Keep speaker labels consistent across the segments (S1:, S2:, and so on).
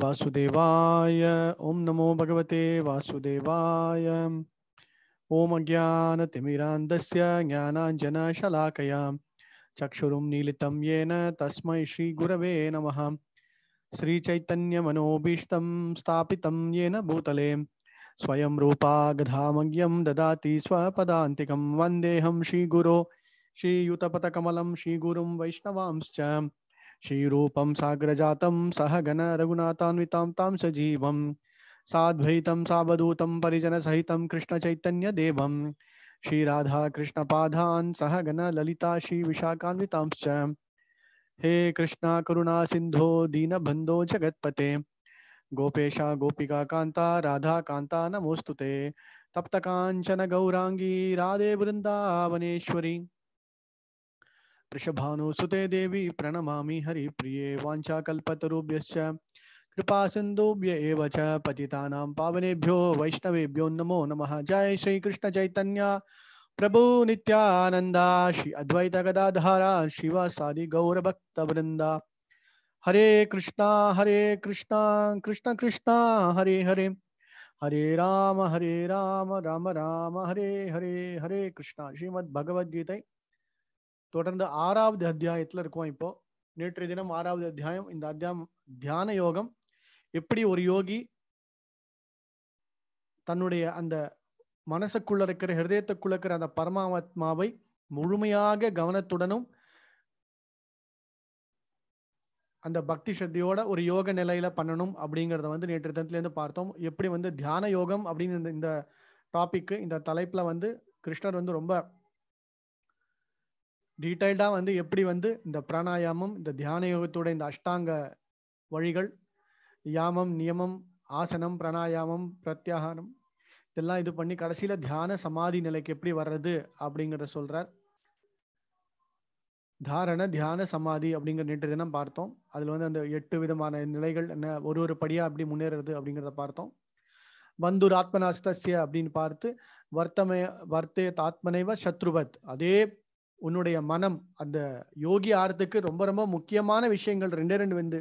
S1: वासुदेवाय ओम नमो भगवते वासुदेवाय ॐ ज्ञानांजन शलाकया चक्षुरुं नीलितं येन तस्मै श्रीगुरवे नमः श्रीचैतन्यमनोभीष्टं स्थापितं येन भूतले स्वयं रूपा गधामज्ञं ददाति स्वपदान्तिकं वन्देऽहं श्रीगुरो श्रीयुतपथकमलं श्रीगुरुं वैष्णवांश्च श्रीरूपं साग्रजातं सह गणरघुनाथान्वितां तां सजीवं साद्वैतं सावधूतं परिजनसहितं कृष्णचैतन्यदेवं श्रीराधाकृष्णपादान् सह श्री श्रीविशाखान्वितांश्च हे कृष्णा करुणा सिन्धो दीनबन्धो जगत्पते गोपेशा गोपिका कान्ता राधा कान्ता नमोऽस्तु ते तप्तकाञ्चन गौराङ्गी राधे वृन्दावनेश्वरी वृषभानुसुते देवी प्रणमामि हरिप्रिये वाञ्छाकल्पतरुभ्यश्च कृपासिन्धुभ्य एव च पतितानां पावनेभ्यो वैष्णवेभ्यो नमो नमः जय श्रीकृष्णचैतन्या प्रभु नित्यानन्दा श्री अद्वैत गदाधारा शिवासादि गौरभक्तवृन्दा हरे कृष्णा हरे कृष्णा कृष्ण कृष्णा हरे हरे हरे राम हरे राम राम राम हरे हरे हरे कृष्णा श्रीमद्भगवद्गीता தொடர்ந்து ஆறாவது அத்தியாயத்துல இருக்கோம் இப்போ நேற்றைய தினம் ஆறாவது அத்தியாயம் இந்த அத்தியாயம் தியான யோகம் எப்படி ஒரு யோகி தன்னுடைய அந்த மனசுக்குள்ள இருக்கிற ஹிருதயத்துக்குள்ள இருக்கிற அந்த பரமாத்மாவை முழுமையாக கவனத்துடனும் அந்த பக்தி சக்தியோட ஒரு யோக நிலையில பண்ணணும் அப்படிங்கிறத வந்து நேற்று இருந்து பார்த்தோம் எப்படி வந்து தியான யோகம் அப்படின்னு இந்த டாபிக் இந்த தலைப்புல வந்து கிருஷ்ணர் வந்து ரொம்ப டீட்டெயில்டா வந்து எப்படி வந்து இந்த பிராணாயாமம் இந்த தியான யோகத்தோட இந்த அஷ்டாங்க வழிகள் யாமம் நியமம் ஆசனம் பிராணாயாமம் பிரத்யாகாரம் இதெல்லாம் இது பண்ணி கடைசியில தியான சமாதி நிலைக்கு எப்படி வர்றது அப்படிங்கிறத சொல்றார் தாரண தியான சமாதி அப்படிங்கிற நேற்று தினம் பார்த்தோம் அதுல வந்து அந்த எட்டு விதமான நிலைகள் என்ன ஒரு ஒரு படியா அப்படி முன்னேறது அப்படிங்கிறத பார்த்தோம் பந்தூர் ஆத்மநாஸ்தசிய அப்படின்னு பார்த்து வர்த்தமய வர்த்தே தாத்மனைவ சத்ருவத் அதே உன்னுடைய மனம் அந்த யோகி ஆர்த்துக்கு ரொம்ப ரொம்ப முக்கியமான விஷயங்கள் ரெண்டே ரெண்டு வந்து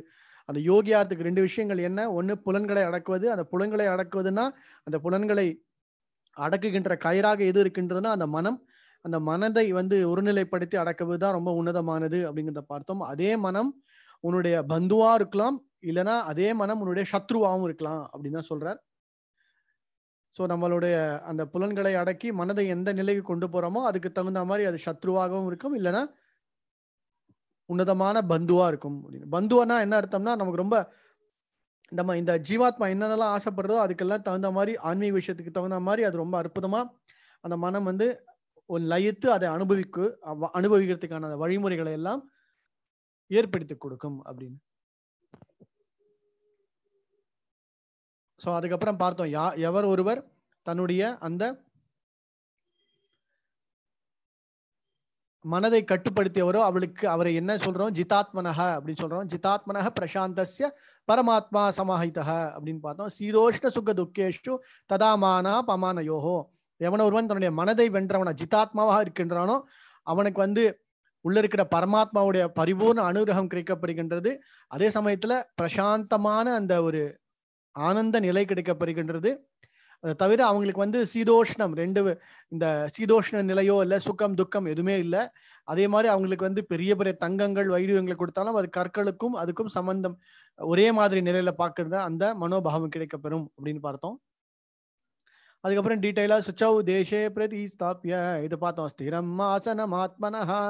S1: அந்த யோகி ஆர்த்துக்கு ரெண்டு விஷயங்கள் என்ன ஒன்று புலன்களை அடக்குவது அந்த புலன்களை அடக்குவதுன்னா அந்த புலன்களை அடக்குகின்ற கயிறாக எது இருக்கின்றதுன்னா அந்த மனம் அந்த மனதை வந்து ஒருநிலைப்படுத்தி அடக்குவது தான் ரொம்ப உன்னதமானது அப்படிங்கிறத பார்த்தோம் அதே மனம் உன்னுடைய பந்துவா இருக்கலாம் இல்லைன்னா அதே மனம் உன்னுடைய சத்ருவாகவும் இருக்கலாம் அப்படின்னு தான் சொல்றார் ஸோ நம்மளுடைய அந்த புலன்களை அடக்கி மனதை எந்த நிலைக்கு கொண்டு போறோமோ அதுக்கு தகுந்த மாதிரி அது சத்ருவாகவும் இருக்கும் இல்லைன்னா உன்னதமான பந்துவா இருக்கும் பந்துவனா என்ன அர்த்தம்னா நமக்கு ரொம்ப நம்ம இந்த ஜீவாத்மா என்னென்னலாம் ஆசைப்படுறதோ அதுக்கெல்லாம் தகுந்த மாதிரி ஆன்மீக விஷயத்துக்கு தகுந்த மாதிரி அது ரொம்ப அற்புதமா அந்த மனம் வந்து ஒரு லயித்து அதை அனுபவிக்கு அனுபவிக்கிறதுக்கான வழிமுறைகளை எல்லாம் ஏற்படுத்தி கொடுக்கும் அப்படின்னு ஸோ அதுக்கப்புறம் பார்த்தோம் யா எவர் ஒருவர் தன்னுடைய அந்த மனதை கட்டுப்படுத்தியவரோ அவளுக்கு அவரை என்ன சொல்றோம் ஜிதாத்மனக அப்படின்னு சொல்றோம் ஜிதாத்மனக பிரசாந்தஸ்ய பரமாத்மா சமாஹிதக அப்படின்னு பார்த்தோம் சீதோஷ்ண சுக துக்கேஷு ததாமானா பமான யோகோ எவன ஒருவன் தன்னுடைய மனதை வென்றவனா ஜிதாத்மாவாக இருக்கின்றானோ அவனுக்கு வந்து உள்ள இருக்கிற பரமாத்மாவுடைய பரிபூர்ண அனுகிரகம் கிடைக்கப்படுகின்றது அதே சமயத்துல பிரசாந்தமான அந்த ஒரு ஆனந்த நிலை கிடைக்கப்படுகின்றது அதை தவிர அவங்களுக்கு வந்து சீதோஷ்ணம் ரெண்டு இந்த சீதோஷ்ண நிலையோ இல்லை சுக்கம் துக்கம் எதுவுமே இல்லை அதே மாதிரி அவங்களுக்கு வந்து பெரிய பெரிய தங்கங்கள் வைடூரியங்களை கொடுத்தாலும் அது கற்களுக்கும் அதுக்கும் சம்பந்தம் ஒரே மாதிரி நிலையில பார்க்கறது அந்த மனோபாவம் கிடைக்கப்பெறும் அப்படின்னு பார்த்தோம் அதுக்கப்புறம் டீட்டெயிலா சுச்சௌ தேசே பிரதி ஸ்தாபிய இது பார்த்தோம் ஸ்திரம் ஆசனம் ஆத்மனஹா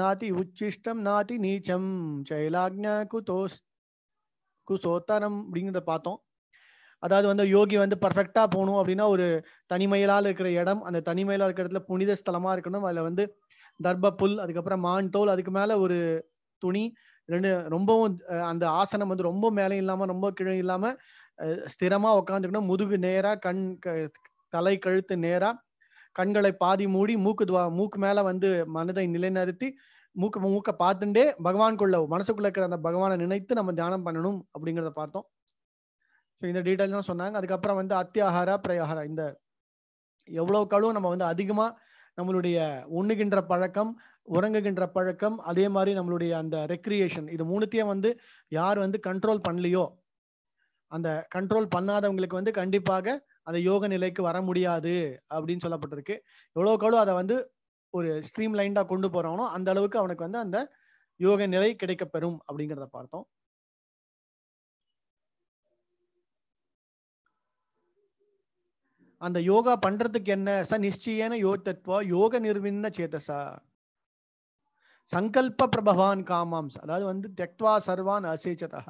S1: நாதி உச்சிஷ்டம் நாதி நீச்சம் சைலாக்ஞ குதோஸ் குசோத்தரம் அப்படிங்கிறத பார்த்தோம் அதாவது வந்து யோகி வந்து பர்ஃபெக்டா போகணும் அப்படின்னா ஒரு தனிமையிலால் இருக்கிற இடம் அந்த தனிமையில இருக்கிற இடத்துல புனித ஸ்தலமா இருக்கணும் அதுல வந்து தர்ப புல் அதுக்கப்புறம் மான் தோல் அதுக்கு மேல ஒரு துணி ரெண்டு ரொம்பவும் அந்த ஆசனம் வந்து ரொம்ப மேலே இல்லாம ரொம்ப கீழே இல்லாம ஸ்திரமா உட்காந்துக்கணும் முதுகு நேரா கண் தலை கழுத்து நேரா கண்களை பாதி மூடி மூக்கு துவா மூக்கு மேல வந்து மனதை நிலைநிறுத்தி மூக்க மூக்க பார்த்துட்டே பகவான்குள்ள மனசுக்குள்ள இருக்கிற அந்த பகவானை நினைத்து நம்ம தியானம் பண்ணணும் அப்படிங்கிறத பார்த்தோம் ஸோ இந்த டீட்டெயில் தான் சொன்னாங்க அதுக்கப்புறம் வந்து அத்தியாகார பிரயாகாரா இந்த எவ்வளவு கழுவும் நம்ம வந்து அதிகமா நம்மளுடைய உண்ணுகின்ற பழக்கம் உறங்குகின்ற பழக்கம் அதே மாதிரி நம்மளுடைய அந்த ரெக்ரியேஷன் இது மூணுத்தையும் வந்து யார் வந்து கண்ட்ரோல் பண்ணலையோ அந்த கண்ட்ரோல் பண்ணாதவங்களுக்கு வந்து கண்டிப்பாக அந்த யோக நிலைக்கு வர முடியாது அப்படின்னு சொல்லப்பட்டிருக்கு எவ்வளோ கழுவு அதை வந்து ஒரு ஸ்ட்ரீம் லைன்டா கொண்டு போறானோ அந்த அளவுக்கு அவனுக்கு வந்து அந்த யோக நிலை கிடைக்கப்பெறும் அப்படிங்கிறத பார்த்தோம் அந்த யோகா பண்றதுக்கு என்ன ச நிச்சயன யோகத்துவா யோக நிர்வின சேதசா சங்கல்ப பிரபவான் காமாம்ஸ் அதாவது வந்து தெக்வா சர்வான் அசேச்சதாக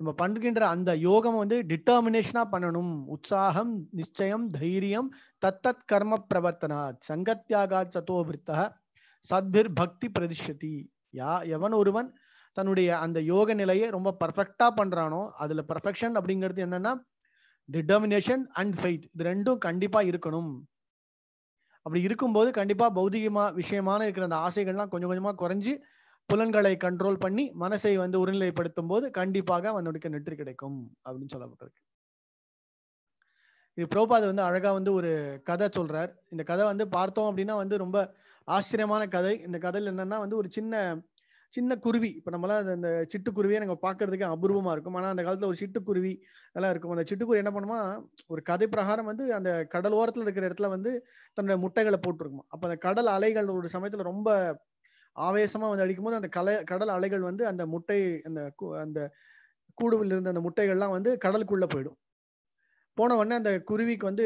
S1: நம்ம பண்ணுகின்ற அந்த யோகம் வந்து டிட்டர்மினேஷனா பண்ணணும் உற்சாகம் நிச்சயம் தைரியம் தத்தத் கர்ம பிரவர்த்தனா சங்கத்யாகா சதோபிருத்தா சத்பிர் பக்தி பிரதிஷதி யா எவன் ஒருவன் தன்னுடைய அந்த யோக நிலையை ரொம்ப பர்ஃபெக்டா பண்றானோ அதுல பர்ஃபெக்ஷன் அப்படிங்கிறது என்னன்னா டிட்டர்மினேஷன் அண்ட் ஃபைத் இது ரெண்டும் கண்டிப்பா இருக்கணும் அப்படி இருக்கும்போது கண்டிப்பா பௌதிகமா விஷயமான இருக்கிற அந்த ஆசைகள்லாம் கொஞ்சம் கொஞ்சமா குறைஞ்சி புலன்களை கண்ட்ரோல் பண்ணி மனசை வந்து ஒருநிலைப்படுத்தும் போது கண்டிப்பாக அவனுக்கு நெற்றி கிடைக்கும் அப்படின்னு சொல்லப்பட்டிருக்கு இது புரோபாத் வந்து அழகா வந்து ஒரு கதை சொல்றார் இந்த கதை வந்து பார்த்தோம் அப்படின்னா வந்து ரொம்ப ஆச்சரியமான கதை இந்த கதையில் என்னன்னா வந்து ஒரு சின்ன சின்ன குருவி இப்போ நம்மளாம் அந்த சிட்டுக்குருவியை நாங்கள் பார்க்கறதுக்கு அபூர்வமாக இருக்கும் ஆனால் அந்த காலத்தில் ஒரு சிட்டுக்குருவி எல்லாம் இருக்கும் அந்த சிட்டுக்குருவி என்ன பண்ணுமா ஒரு கதை பிரகாரம் வந்து அந்த கடல் ஓரத்தில் இருக்கிற இடத்துல வந்து தன்னோட முட்டைகளை போட்டிருக்குமா அப்போ அந்த கடல் அலைகள் ஒரு சமயத்தில் ரொம்ப ஆவேசமா வந்து அடிக்கும்போது அந்த கலை கடல் அலைகள் வந்து அந்த முட்டை அந்த அந்த கூடுவில் இருந்த அந்த முட்டைகள்லாம் வந்து கடலுக்குள்ள போயிடும் போன உடனே அந்த குருவிக்கு வந்து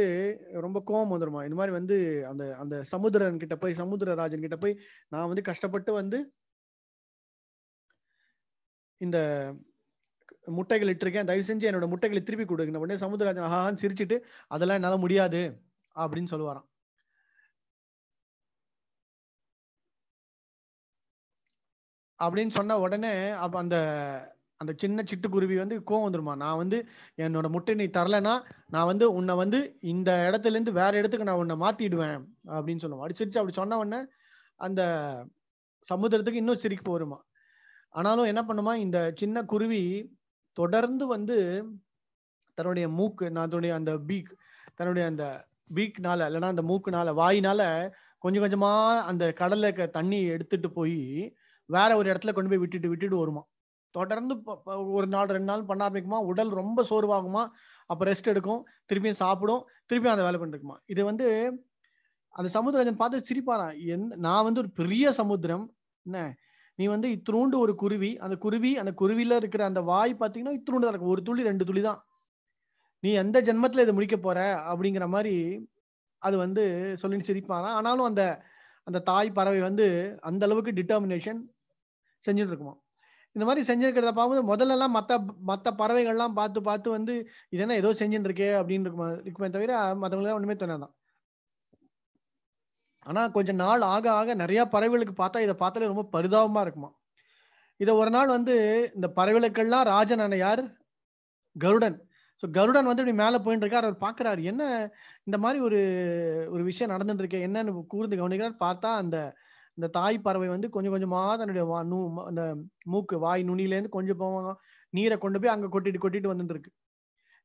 S1: ரொம்ப கோபம் வந்துருமா இந்த மாதிரி வந்து அந்த அந்த சமுத்திரன் கிட்ட போய் சமுத்திரராஜன் கிட்ட போய் நான் வந்து கஷ்டப்பட்டு வந்து இந்த முட்டைகள் இட்டிருக்கேன் தயவு செஞ்சு என்னோட முட்டைகளை திருப்பி கொடுக்கணும் உடனே சமுதிரராஜன் ஆஹான்னு சிரிச்சுட்டு அதெல்லாம் என்னால் முடியாது அப்படின்னு சொல்லுவாராம் அப்படின்னு சொன்ன உடனே அப்ப அந்த அந்த சின்ன சிட்டுக்குருவி வந்து கோவம் வந்துருமா நான் வந்து என்னோட முட்டை நீ தரலைன்னா நான் வந்து உன்னை வந்து இந்த இடத்துல இருந்து வேற இடத்துக்கு நான் உன்னை மாத்திடுவேன் அப்படின்னு சொல்லுவோம் அடிச்சிருச்சு அப்படி சொன்ன உடனே அந்த சமுத்திரத்துக்கு இன்னும் சிரிக்கு போருமா ஆனாலும் என்ன பண்ணுமா இந்த சின்ன குருவி தொடர்ந்து வந்து தன்னுடைய மூக்கு நான் தன்னுடைய அந்த பீக் தன்னுடைய அந்த பீக்னால இல்லைன்னா அந்த மூக்குனால வாயினால கொஞ்சம் கொஞ்சமா அந்த கடல்ல இருக்க தண்ணி எடுத்துட்டு போய் வேற ஒரு இடத்துல கொண்டு போய் விட்டுட்டு விட்டுட்டு வருமா தொடர்ந்து ஒரு நாள் ரெண்டு நாள் பண்ண ஆரம்பிக்குமா உடல் ரொம்ப சோர்வாகுமா அப்போ ரெஸ்ட் எடுக்கும் திருப்பியும் சாப்பிடும் திருப்பியும் அந்த வேலை பண்ணிருக்குமா இது வந்து அந்த சமுத்திரராஜன் பார்த்து சிரிப்பாரா எந்த நான் வந்து ஒரு பெரிய சமுத்திரம் என்ன நீ வந்து இத்திரூண்டு ஒரு குருவி அந்த குருவி அந்த குருவில இருக்கிற அந்த வாய் பார்த்தீங்கன்னா இத்திரூண்டு தான் இருக்கும் ஒரு துளி ரெண்டு துளி தான் நீ எந்த ஜென்மத்துல இதை முடிக்க போற அப்படிங்கிற மாதிரி அது வந்து சொல்லி சிரிப்பாரா ஆனாலும் அந்த அந்த தாய் பறவை வந்து அந்த அளவுக்கு டிட்டர்மினேஷன் செஞ்சுட்டு இருக்குமா இந்த மாதிரி செஞ்சிருக்கிறத பார்க்கும்போது முதல்லலாம் மற்ற மற்ற பறவைகள்லாம் பார்த்து பார்த்து வந்து இதெல்லாம் ஏதோ செஞ்சுட்டு இருக்கே அப்படின்னு இருக்குமா இருக்குமே தவிர மற்றவங்களாம் ஒன்றுமே தோணாதான் ஆனா கொஞ்சம் நாள் ஆக ஆக நிறைய பறவைகளுக்கு பார்த்தா இதை பார்த்தாலே ரொம்ப பரிதாபமா இருக்குமா இதை ஒரு நாள் வந்து இந்த பறவைகளுக்கெல்லாம் ராஜன் யார் கருடன் ஸோ கருடன் வந்து இப்படி மேலே போயிட்டு இருக்கார் அவர் பார்க்குறாரு என்ன இந்த மாதிரி ஒரு ஒரு விஷயம் நடந்துட்டு இருக்கு என்னன்னு கூர்ந்து கவனிக்கிறார் பார்த்தா அந்த இந்த தாய் பறவை வந்து கொஞ்சம் கொஞ்சமா தன்னுடைய நூ அந்த மூக்கு வாய் இருந்து கொஞ்சம் போவாங்க நீரை கொண்டு போய் அங்க கொட்டிட்டு கொட்டிட்டு வந்துட்டு இருக்கு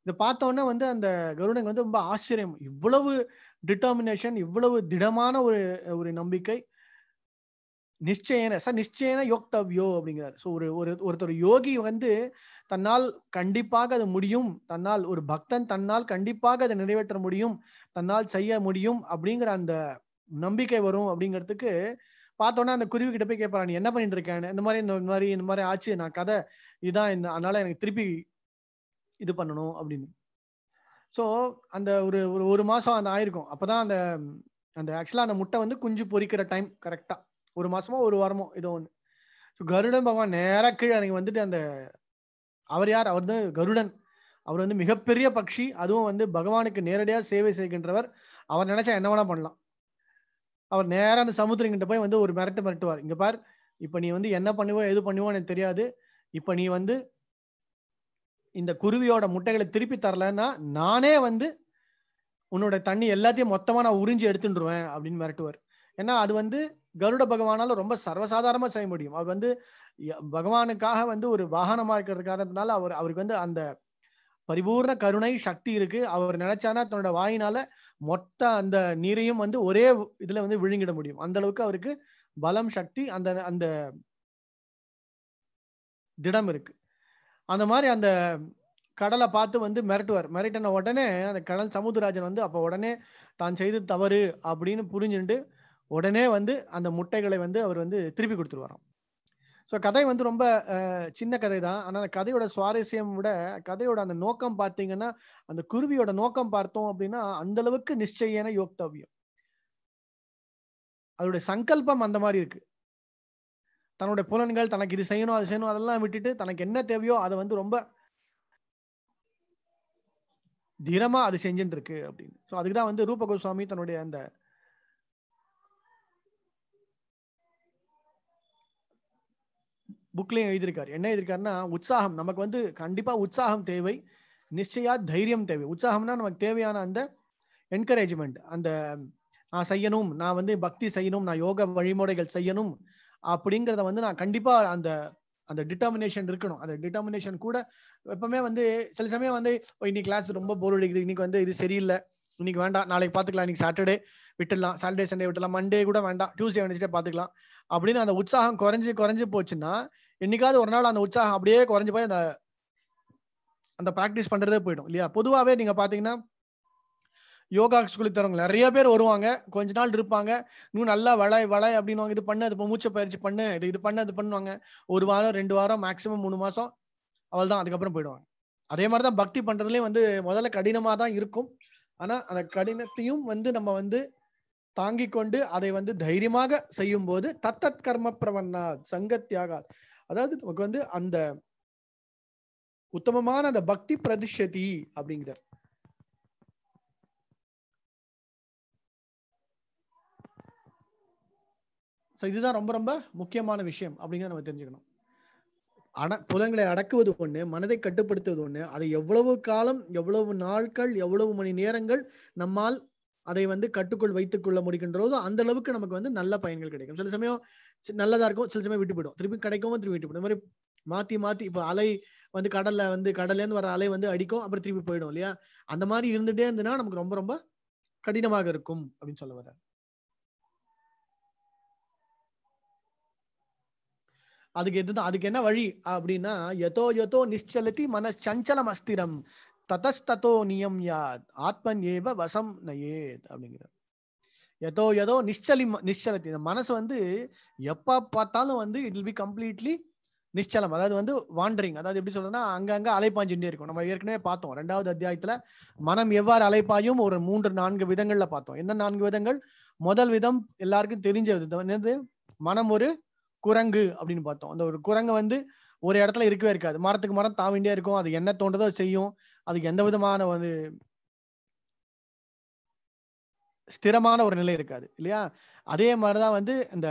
S1: இதை பார்த்தோன்னே வந்து அந்த கருடனுக்கு வந்து ரொம்ப ஆச்சரியம் இவ்வளவு டிட்டர்மினேஷன் இவ்வளவு திடமான ஒரு ஒரு நம்பிக்கை நிச்சயன ச நிச்சயன யோக்தவ்யோ அப்படிங்கிறார் ஸோ ஒரு ஒரு ஒருத்தர் யோகி வந்து தன்னால் கண்டிப்பாக அது முடியும் தன்னால் ஒரு பக்தன் தன்னால் கண்டிப்பாக அதை நிறைவேற்ற முடியும் தன்னால் செய்ய முடியும் அப்படிங்கிற அந்த நம்பிக்கை வரும் அப்படிங்கிறதுக்கு பார்த்தோன்னா அந்த குருவி கிட்ட போய் கேட்பாரு நீ என்ன பண்ணிட்டு இருக்கேன் இந்த மாதிரி இந்த மாதிரி இந்த மாதிரி ஆச்சு நான் கதை இதுதான் இந்த அதனால எனக்கு திருப்பி இது பண்ணணும் அப்படின்னு ஸோ அந்த ஒரு ஒரு மாசம் அந்த ஆயிருக்கும் அப்பதான் அந்த அந்த ஆக்சுவலா அந்த முட்டை வந்து குஞ்சு பொறிக்கிற டைம் கரெக்டா ஒரு மாசமோ ஒரு வாரமோ ஏதோ ஒன்று கருடன் பகவான் நேராக கீழே அன்னைக்கு வந்துட்டு அந்த அவர் யார் அவர் தான் கருடன் அவர் வந்து மிகப்பெரிய பக்ஷி அதுவும் வந்து பகவானுக்கு நேரடியாக சேவை செய்கின்றவர் அவர் நினைச்சா என்ன வேணா பண்ணலாம் அவர் நேராக அந்த சமுத்திரங்கிட்ட போய் வந்து ஒரு மிரட்டு மிரட்டுவார் இங்க பார் இப்ப நீ வந்து என்ன பண்ணுவோ எது பண்ணுவோ எனக்கு தெரியாது இப்ப நீ வந்து இந்த குருவியோட முட்டைகளை திருப்பி தரலன்னா நானே வந்து உன்னோட தண்ணி எல்லாத்தையும் மொத்தமா நான் உறிஞ்சி எடுத்துருவேன் அப்படின்னு மிரட்டுவார் ஏன்னா அது வந்து கருட பகவானால ரொம்ப சர்வசாதாரமா செய்ய முடியும் அவர் வந்து பகவானுக்காக வந்து ஒரு வாகனமா இருக்கிறது காரணத்தினால அவர் அவருக்கு வந்து அந்த பரிபூர்ண கருணை சக்தி இருக்கு அவர் நினைச்சானா தன்னோட வாயினால மொத்த அந்த நீரையும் வந்து ஒரே இதுல வந்து விழுங்கிட முடியும் அந்த அளவுக்கு அவருக்கு பலம் சக்தி அந்த அந்த திடம் இருக்கு அந்த மாதிரி அந்த கடலை பார்த்து வந்து மிரட்டுவார் மிரட்டின உடனே அந்த கடல் சமுத்திரராஜன் வந்து அப்போ உடனே தான் செய்து தவறு அப்படின்னு புரிஞ்சுட்டு உடனே வந்து அந்த முட்டைகளை வந்து அவர் வந்து திருப்பி கொடுத்துருவாராம் ஸோ கதை வந்து ரொம்ப சின்ன கதை தான் ஆனால் அந்த கதையோட சுவாரஸ்யம் விட கதையோட அந்த நோக்கம் பார்த்தீங்கன்னா அந்த குருவியோட நோக்கம் பார்த்தோம் அப்படின்னா அந்த அளவுக்கு நிச்சயன யோக்தவியம் அதோடைய சங்கல்பம் அந்த மாதிரி இருக்கு தன்னுடைய புலன்கள் தனக்கு இது செய்யணும் அது செய்யணும் அதெல்லாம் விட்டுட்டு தனக்கு என்ன தேவையோ அதை வந்து ரொம்ப தினமா அது செஞ்சுட்டு இருக்கு அப்படின்னு ஸோ அதுக்கு தான் வந்து ரூப கோஸ்வாமி தன்னுடைய அந்த புக்லயும் எழுதியிருக்காரு என்ன எழுதியிருக்காருனா உற்சாகம் நமக்கு வந்து கண்டிப்பா உற்சாகம் தேவை நிச்சயா தைரியம் தேவை உற்சாகம்னா நமக்கு தேவையான அந்த என்கரேஜ்மெண்ட் அந்த நான் செய்யணும் நான் வந்து பக்தி செய்யணும் நான் யோக வழிமுறைகள் செய்யணும் அப்படிங்கிறத வந்து நான் கண்டிப்பா அந்த அந்த டிட்டர்மினேஷன் இருக்கணும் அந்த டிட்டர்மினேஷன் கூட எப்பவுமே வந்து சில சமயம் வந்து இன்னைக்கு கிளாஸ் ரொம்ப போர் அடிக்குது இன்னைக்கு வந்து இது சரியில்லை இன்னைக்கு வேண்டாம் நாளைக்கு பார்த்துக்கலாம் இன்னைக்கு சாட்டர்டே விட்டுடலாம் சாட்டர்டே சண்டே விட்டுலாம் மண்டே கூட வேண்டாம் டியூஸ்டே வந்துச்சுட்டே பார்த்துக்கலாம் அப்படின்னு அந்த உற்சாகம் குறைஞ்சி குறைஞ்சி போச்சுன்னா என்னைக்காவது ஒரு நாள் அந்த உற்சாகம் அப்படியே குறைஞ்சு போய் அந்த அந்த ப்ராக்டிஸ் பண்றதே போயிடும் இல்லையா பொதுவாகவே நீங்க பாத்தீங்கன்னா யோகா சொல்லி தரவங்க நிறைய பேர் வருவாங்க கொஞ்ச நாள் இருப்பாங்க இன்னும் நல்லா வளை வளை அப்படின்னு இது பண்ணு அது மூச்சை பயிற்சி பண்ணு இது இது பண்ணு அது பண்ணுவாங்க ஒரு வாரம் ரெண்டு வாரம் மேக்சிமம் மூணு மாசம் அவள் தான் அதுக்கப்புறம் போயிடுவாங்க அதே மாதிரி தான் பக்தி பண்றதுலயும் வந்து முதல்ல கடினமா தான் இருக்கும் ஆனா அந்த கடினத்தையும் வந்து நம்ம வந்து தாங்கி கொண்டு அதை வந்து தைரியமாக செய்யும் போது தத்தத் கர்ம பிரவன்னா சங்கத்தியாக அதாவது நமக்கு வந்து அந்த உத்தமமான அந்த பக்தி பிரதிஷதி அப்படிங்கிறார் ஸோ இதுதான் ரொம்ப ரொம்ப முக்கியமான விஷயம் அப்படிங்கிறத நம்ம தெரிஞ்சுக்கணும் அட புலங்களை அடக்குவது ஒண்ணு மனதை கட்டுப்படுத்துவது ஒண்ணு அதை எவ்வளவு காலம் எவ்வளவு நாட்கள் எவ்வளவு மணி நேரங்கள் நம்மால் அதை வந்து கட்டுக்குள் கொள்ள முடிக்கின்றதோ அந்த அளவுக்கு நமக்கு வந்து நல்ல பயன்கள் கிடைக்கும் சில சமயம் நல்லதா இருக்கும் சில சமயம் விட்டு போயிடும் திருப்பி கிடைக்கும் திருப்பி விட்டு போயிடும் இந்த மாதிரி மாத்தி மாத்தி இப்போ அலை வந்து கடல்ல வந்து கடல்லேருந்து வர அலை வந்து அடிக்கும் அப்புறம் திருப்பி போயிடும் இல்லையா அந்த மாதிரி இருந்துட்டே இருந்ததுன்னா நமக்கு ரொம்ப ரொம்ப கடினமாக இருக்கும் அப்படின்னு சொல்ல வர்றாரு அதுக்கு எது அதுக்கு என்ன வழி அப்படின்னா எதோ எதோ நிச்சலத்தி மன சஞ்சலம் அஸ்திரம் ததஸ்தோ நியம் யாத் ஆத்மன் ஏவ வசம் நயே அப்படிங்கிறார் ஏதோ ஏதோ நிச்சலி நிச்சலத்தி இந்த மனசு வந்து எப்ப பார்த்தாலும் வந்து இட் வில் பி கம்ப்ளீட்லி நிச்சலம் அதாவது வந்து வாண்டரிங் அதாவது எப்படி சொல்றதுன்னா அங்கங்க அலைப்பாஞ்சுட்டே இருக்கும் நம்ம ஏற்கனவே பார்த்தோம் ரெண்டாவது அத்தியாயத்துல மனம் எவ்வாறு அலைப்பாயும் ஒரு மூன்று நான்கு விதங்கள்ல பார்த்தோம் என்ன நான்கு விதங்கள் முதல் விதம் எல்லாருக்கும் தெரிஞ்ச வந்து மனம் ஒரு குரங்கு அப்படின்னு பார்த்தோம் அந்த ஒரு குரங்கு வந்து ஒரு இடத்துல இருக்கவே இருக்காது மரத்துக்கு மரம் தாவிண்டே இருக்கும் அது என்ன தோன்றதோ செய்யும் அதுக்கு எந்த விதமான வந்து ஸ்திரமான ஒரு நிலை இருக்காது இல்லையா அதே மாதிரிதான் வந்து இந்த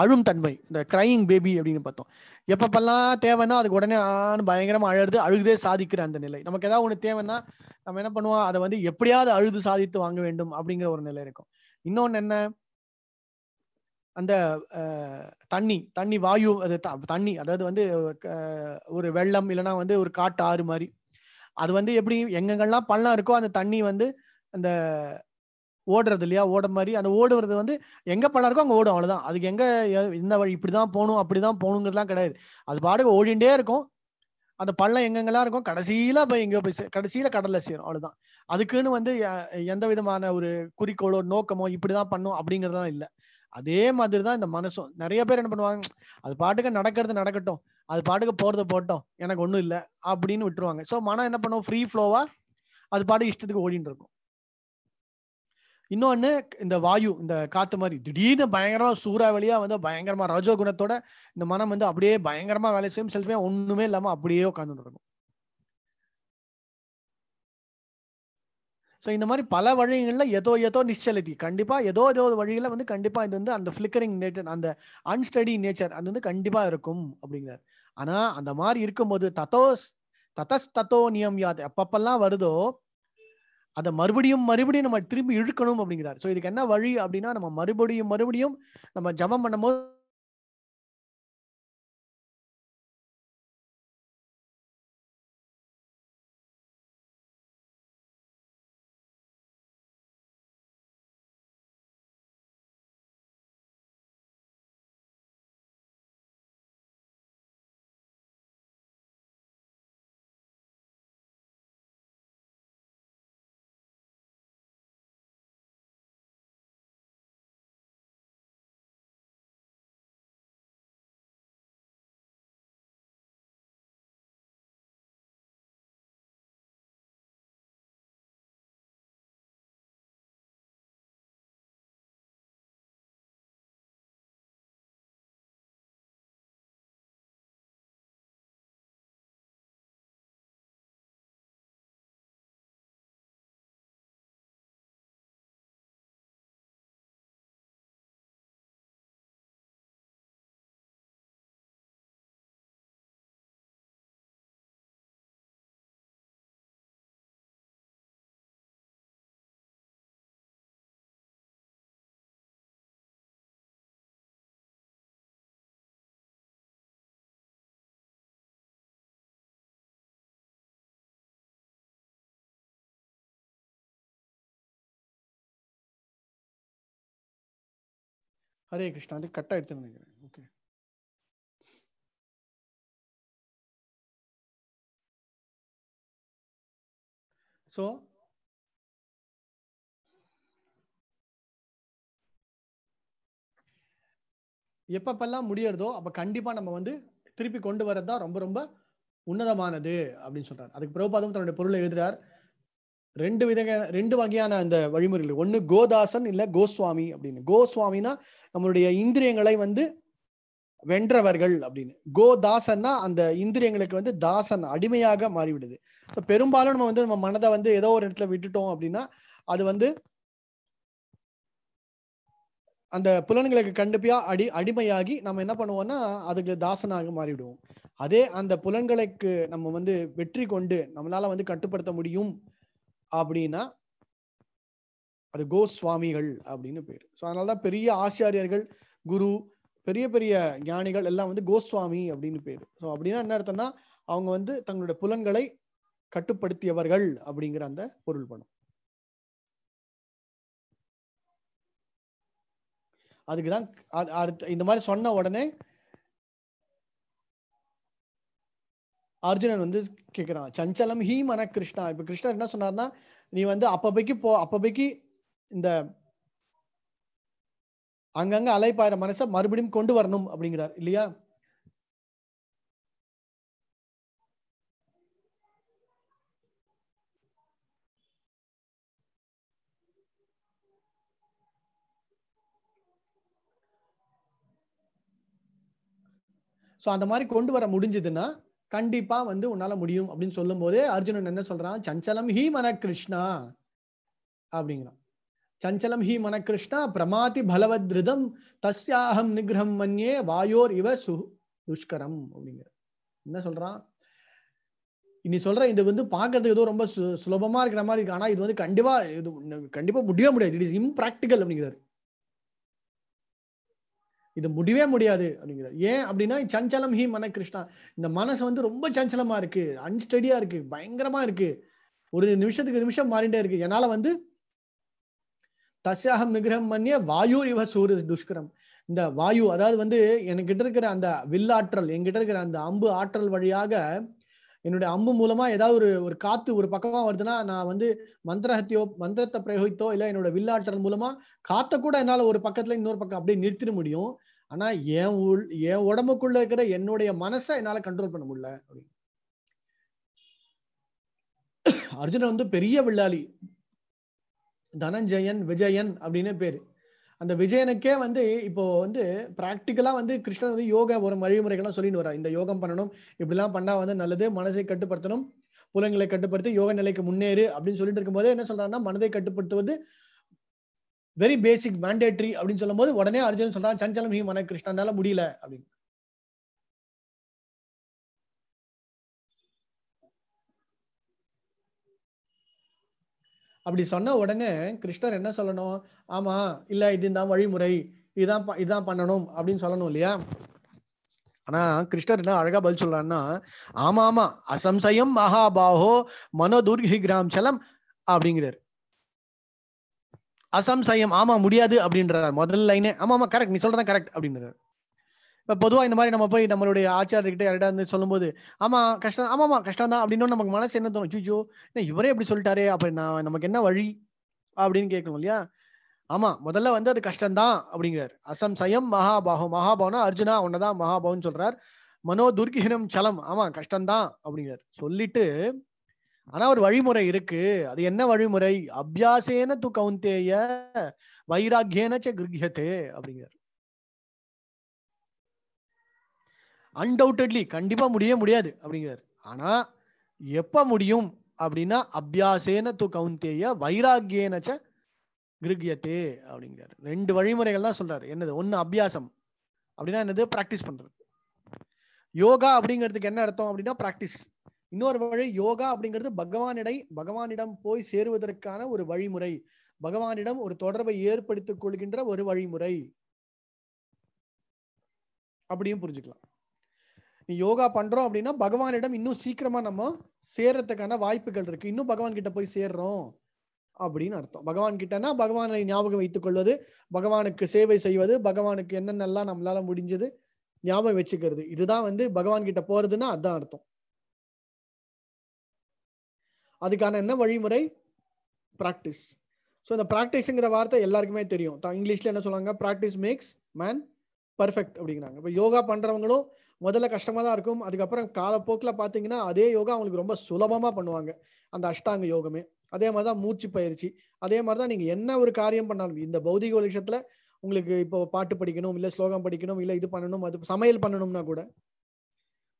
S1: அழும் தன்மை இந்த கிரையிங் பேபி அப்படின்னு பார்த்தோம் எப்பப்பெல்லாம் தேவைன்னா அதுக்கு உடனே ஆண் பயங்கரமா அழுது அழுகுதே சாதிக்கிற அந்த நிலை நமக்கு ஏதாவது ஒன்று தேவைன்னா நம்ம என்ன பண்ணுவோம் அதை வந்து எப்படியாவது அழுது சாதித்து வாங்க வேண்டும் அப்படிங்கிற ஒரு நிலை இருக்கும் இன்னொன்னு என்ன அந்த தண்ணி தண்ணி வாயு அது தண்ணி அதாவது வந்து ஒரு வெள்ளம் இல்லைன்னா வந்து ஒரு காட்டு ஆறு மாதிரி அது வந்து எப்படி எங்கெங்கெல்லாம் பள்ளம் இருக்கோ அந்த தண்ணி வந்து அந்த ஓடுறது இல்லையா ஓட மாதிரி அந்த ஓடுறது வந்து எங்க பள்ளம் இருக்கோ அங்க ஓடும் அவ்வளவுதான் அதுக்கு எங்க இந்த வழி இப்படிதான் போகணும் அப்படிதான் போகணுங்கிறதுலாம் கிடையாது அது பாடுக்கு ஓடிண்டே இருக்கும் அந்த பள்ளம் எங்கெங்கெல்லாம் இருக்கும் கடைசியில போய் எங்கேயோ போய் கடைசியில கடல்ல சேரும் அவ்வளவுதான் அதுக்குன்னு வந்து எந்த விதமான ஒரு குறிக்கோளோ நோக்கமோ இப்படிதான் பண்ணும் அப்படிங்கறதெல்லாம் இல்லை அதே மாதிரி தான் இந்த மனசும் நிறைய பேர் என்ன பண்ணுவாங்க அது பாட்டுக்கு நடக்கிறது நடக்கட்டும் அது பாட்டுக்கு போறது போட்டோம் எனக்கு ஒன்றும் இல்லை அப்படின்னு விட்டுருவாங்க ஸோ மனம் என்ன பண்ணுவோம் ஃப்ரீ ஃப்ளோவா அது பாட்டு இஷ்டத்துக்கு ஓடிட்டு இருக்கும் இன்னொன்னு இந்த வாயு இந்த காத்து மாதிரி திடீர்னு பயங்கரமா சூறாவளியா வந்து பயங்கரமா ரஜோ குணத்தோட இந்த மனம் வந்து அப்படியே பயங்கரமா வேலை செய்யும் சில ஒண்ணுமே இல்லாம அப்படியே உட்காந்துட்டு இருக்கும் ஸோ இந்த மாதிரி பல வழிகளில் ஏதோ ஏதோ நிச்சலதி கண்டிப்பாக ஏதோ ஏதோ வழியில் வந்து கண்டிப்பாக இது வந்து அந்த ஃபிளிக்கரிங் நேச்சர் அந்த அன்ஸ்டடி நேச்சர் அது வந்து கண்டிப்பாக இருக்கும் அப்படிங்கிறார் ஆனால் அந்த மாதிரி இருக்கும்போது தத்தோ தத்தஸ் தத்தோ நியம் யாத் எப்பப்பெல்லாம் வருதோ அதை மறுபடியும் மறுபடியும் நம்ம திரும்பி இழுக்கணும் அப்படிங்கிறார் ஸோ இதுக்கு என்ன வழி அப்படின்னா நம்ம மறுபடியும் மறுபடியும் நம்ம ஜபம் பண்ணும்போது
S2: ஹரே கிருஷ்ணா அது கட் ஆயிடுத்து நினைக்கிறேன் ஓகே ஸோ
S1: எப்பப்பெல்லாம் முடியறதோ அப்ப கண்டிப்பா நம்ம வந்து திருப்பி கொண்டு வரது தான் ரொம்ப ரொம்ப உன்னதமானது அப்படின்னு சொல்றாரு அதுக்கு பிரபுபாதம் தன்னுடைய பொருளை எழுதுறாரு ரெண்டு வித ரெண்டு வகையான அந்த வழிமுறைகள் ஒன்று கோதாசன் இல்லை கோஸ்வாமி அப்படின்னு கோஸ்வாமினா நம்மளுடைய இந்திரியங்களை வந்து வென்றவர்கள் அப்படின்னு கோதாசன்னா அந்த இந்திரியங்களுக்கு வந்து தாசன் அடிமையாக மாறிவிடுது பெரும்பாலும் நம்ம வந்து நம்ம மனதை வந்து ஏதோ ஒரு இடத்துல விட்டுட்டோம் அப்படின்னா அது வந்து அந்த புலன்களுக்கு கண்டிப்பா அடி அடிமையாகி நம்ம என்ன பண்ணுவோம்னா அதுக்கு தாசனாக மாறிவிடுவோம் அதே அந்த புலன்களுக்கு நம்ம வந்து வெற்றி கொண்டு நம்மளால வந்து கட்டுப்படுத்த முடியும் அப்படின்னா அது கோ சுவாமிகள் அப்படின்னு பேர் ஸோ அதனாலதான் பெரிய ஆச்சாரியர்கள் குரு பெரிய பெரிய ஞானிகள் எல்லாம் வந்து கோஸ்வாமி அப்படின்னு பேர் ஸோ அப்படின்னா என்ன அர்த்தம்னா அவங்க வந்து தங்களுடைய புலன்களை கட்டுப்படுத்தியவர்கள் அப்படிங்கிற அந்த பொருள் பணம் அதுக்குதான் இந்த மாதிரி சொன்ன உடனே அர்ஜுனன் வந்து கேட்கிறான் சஞ்சலம் ஹீ மன கிருஷ்ணா இப்ப கிருஷ்ணர் என்ன சொன்னார்னா நீ வந்து அப்பபைக்கு போ அப்பப்பைக்கு இந்த அங்கங்க அலைப்பாயிர மனசை மறுபடியும் கொண்டு வரணும்
S2: அப்படிங்கிறார் இல்லையா
S1: ஸோ அந்த மாதிரி கொண்டு வர முடிஞ்சதுன்னா கண்டிப்பா வந்து உன்னால முடியும் அப்படின்னு சொல்லும் போதே அர்ஜுனன் என்ன சொல்றான் சஞ்சலம் ஹி மன கிருஷ்ணா அப்படிங்கிறான் சஞ்சலம் ஹி மன கிருஷ்ணா பிரமாதி பலவத்ருதம் தஸ்யாஹம் நிகிரம் மன்யே வாயோர் இவ சு துஷ்கரம் அப்படிங்கிற என்ன சொல்றான் நீ சொல்ற இது வந்து பாக்குறதுக்கு ஏதோ ரொம்ப சுலபமா இருக்கிற மாதிரி இருக்கு ஆனா இது வந்து கண்டிப்பா இது கண்டிப்பா முடியவே முடியாது இட் இஸ் இம்ப்ராக்டிக்கல் அப்படிங்கிறாரு இது முடிவே முடியாது அப்படிங்கிறார் ஏன் அப்படின்னா சஞ்சலம் ஹி மன கிருஷ்ணா இந்த மனசு வந்து ரொம்ப சஞ்சலமா இருக்கு அன்ஸ்டடியா இருக்கு பயங்கரமா இருக்கு ஒரு நிமிஷத்துக்கு நிமிஷம் மாறிண்டே இருக்கு என்னால வந்து தஸ்யாகம் நிகிரம் பண்ணிய வாயு இவ சூரிய துஷ்கரம் இந்த வாயு அதாவது வந்து என்கிட்ட இருக்கிற அந்த வில்லாற்றல் என்கிட்ட இருக்கிற அந்த அம்பு ஆற்றல் வழியாக என்னுடைய அம்பு மூலமா ஏதாவது ஒரு ஒரு காத்து ஒரு பக்கமா வருதுன்னா நான் வந்து மந்திரஹத்தியோ மந்திரத்தை பிரயோகித்தோ இல்லை என்னோட வில்லாற்றல் மூலமா காத்த கூட என்னால ஒரு பக்கத்துல இன்னொரு பக்கம் அப்படியே நிறுத்திட முடியும் ஆனா என் உள் என் உடம்புக்குள்ள இருக்கிற என்னுடைய மனசை என்னால கண்ட்ரோல் பண்ண முடியல அப்படின்னு வந்து பெரிய வில்லாளி தனஞ்சயன் விஜயன் அப்படின்னு பேரு அந்த விஜயனுக்கே வந்து இப்போ வந்து பிராக்டிக்கலா வந்து கிருஷ்ணன் வந்து யோகா ஒரு வழிமுறைகள்லாம் சொல்லிட்டு வரா இந்த யோகம் பண்ணணும் இப்படிலாம் பண்ணா வந்து நல்லது மனசை கட்டுப்படுத்தணும் புலங்களை கட்டுப்படுத்தி யோக நிலைக்கு முன்னேறு அப்படின்னு சொல்லிட்டு இருக்கும்போது என்ன சொல்றாங்கன்னா மனதை கட்டுப்படுத்துவது வெரி பேசிக் மேண்டேட்ரி அப்படின்னு சொல்லும் போது உடனே அர்ஜுன் சொல்றான் சஞ்சலம் ஹி மன கிருஷ்ணனால முடியல அப்படின்னு அப்படி சொன்ன உடனே கிருஷ்ணர் என்ன சொல்லணும் ஆமா இல்ல இதுதான் வழிமுறை இதான் இதான் பண்ணணும் அப்படின்னு சொல்லணும் இல்லையா ஆனா கிருஷ்ணர் என்ன அழகா பதில் சொல்றான்னா ஆமா ஆமா அசம்சயம் மகாபாஹோ மனோதுர்கி கிராம் சலம் அப்படிங்கிறார் அசம்சயம் ஆமா முடியாது அப்படின்றார் முதல் லைனே ஆமா ஆமா கரெக்ட் நீ சொல்றதான் கரெக்ட் அப்படின்றார் இப்போ பொதுவாக இந்த மாதிரி நம்ம போய் நம்மளுடைய ஆச்சாரியர்கிட்ட யார்கிட்ட வந்து சொல்லும்போது ஆமா கஷ்டம் ஆமா ஆமா கஷ்டம் தான் அப்படின்னு நமக்கு மனசு என்ன தோணும் ஜூஜோ இவரே எப்படி சொல்லிட்டாரு அப்ப நான் நமக்கு என்ன வழி அப்படின்னு கேட்கணும் இல்லையா ஆமா முதல்ல வந்து அது கஷ்டம் தான் அப்படிங்கிறார் அசம் சயம் மகாபாகு மகாபாவனா அர்ஜுனா உன்னதான் மகாபாவன் சொல்றார் மனோ துர்கிஹினம் சலம் ஆமா கஷ்டம்தான் அப்படிங்கிறார் சொல்லிட்டு ஆனா ஒரு வழிமுறை இருக்கு அது என்ன வழிமுறை அபியாசேன து கவுந்தேய வைராக்கியன கிருகியத்தே அப்படிங்கிறார் அன்டவுட்டட்லி கண்டிப்பா முடிய முடியாது அப்படிங்கிறார் ஆனா எப்ப முடியும் அப்படின்னா அபியாசேன து கவுந்தேய வைராக்கியனச்ச கிருகியத்தே அப்படிங்கிறார் ரெண்டு வழிமுறைகள் தான் சொல்றாரு என்னது ஒன்னு அபியாசம் அப்படின்னா என்னது பிராக்டிஸ் பண்றது யோகா அப்படிங்கிறதுக்கு என்ன அர்த்தம் அப்படின்னா பிராக்டிஸ் இன்னொரு வழி யோகா அப்படிங்கிறது பகவானிடை பகவானிடம் போய் சேருவதற்கான ஒரு வழிமுறை பகவானிடம் ஒரு தொடர்பை ஏற்படுத்திக் கொள்கின்ற ஒரு வழிமுறை அப்படியும் புரிஞ்சுக்கலாம் நீ யோகா பண்றோம் அப்படின்னா பகவானிடம் இன்னும் சீக்கிரமா நம்ம சேர்றதுக்கான வாய்ப்புகள் இருக்கு இன்னும் பகவான் கிட்ட போய் சேர்றோம் அப்படின்னு அர்த்தம் பகவான் கிட்டனா பகவானை ஞாபகம் வைத்துக் கொள்வது பகவானுக்கு சேவை செய்வது பகவானுக்கு என்னென்னலாம் நம்மளால முடிஞ்சது ஞாபகம் வச்சுக்கிறது இதுதான் வந்து பகவான் கிட்ட போறதுன்னா அதான் அர்த்தம் அதுக்கான என்ன வழிமுறை ப்ராக்டிஸ் ஸோ இந்த ப்ராக்டிஸுங்கிற வார்த்தை எல்லாருக்குமே தெரியும் இங்கிலீஷில் என்ன சொல்லுவாங்க ப்ராக்டிஸ் மேக்ஸ் மேன் பர்ஃபெக்ட் அப்படிங்கிறாங்க இப்போ யோகா பண்ணுறவங்களும் முதல்ல கஷ்டமாக தான் இருக்கும் அதுக்கப்புறம் காலப்போக்கில் பார்த்தீங்கன்னா அதே யோகா அவங்களுக்கு ரொம்ப சுலபமாக பண்ணுவாங்க அந்த அஷ்டாங்க யோகமே அதே மாதிரி தான் மூச்சு பயிற்சி அதே மாதிரி தான் நீங்கள் என்ன ஒரு காரியம் பண்ணாலும் இந்த பௌதிக விஷயத்தில் உங்களுக்கு இப்போ பாட்டு படிக்கணும் இல்லை ஸ்லோகம் படிக்கணும் இல்லை இது பண்ணணும் அது சமையல் பண்ணணும்னா கூட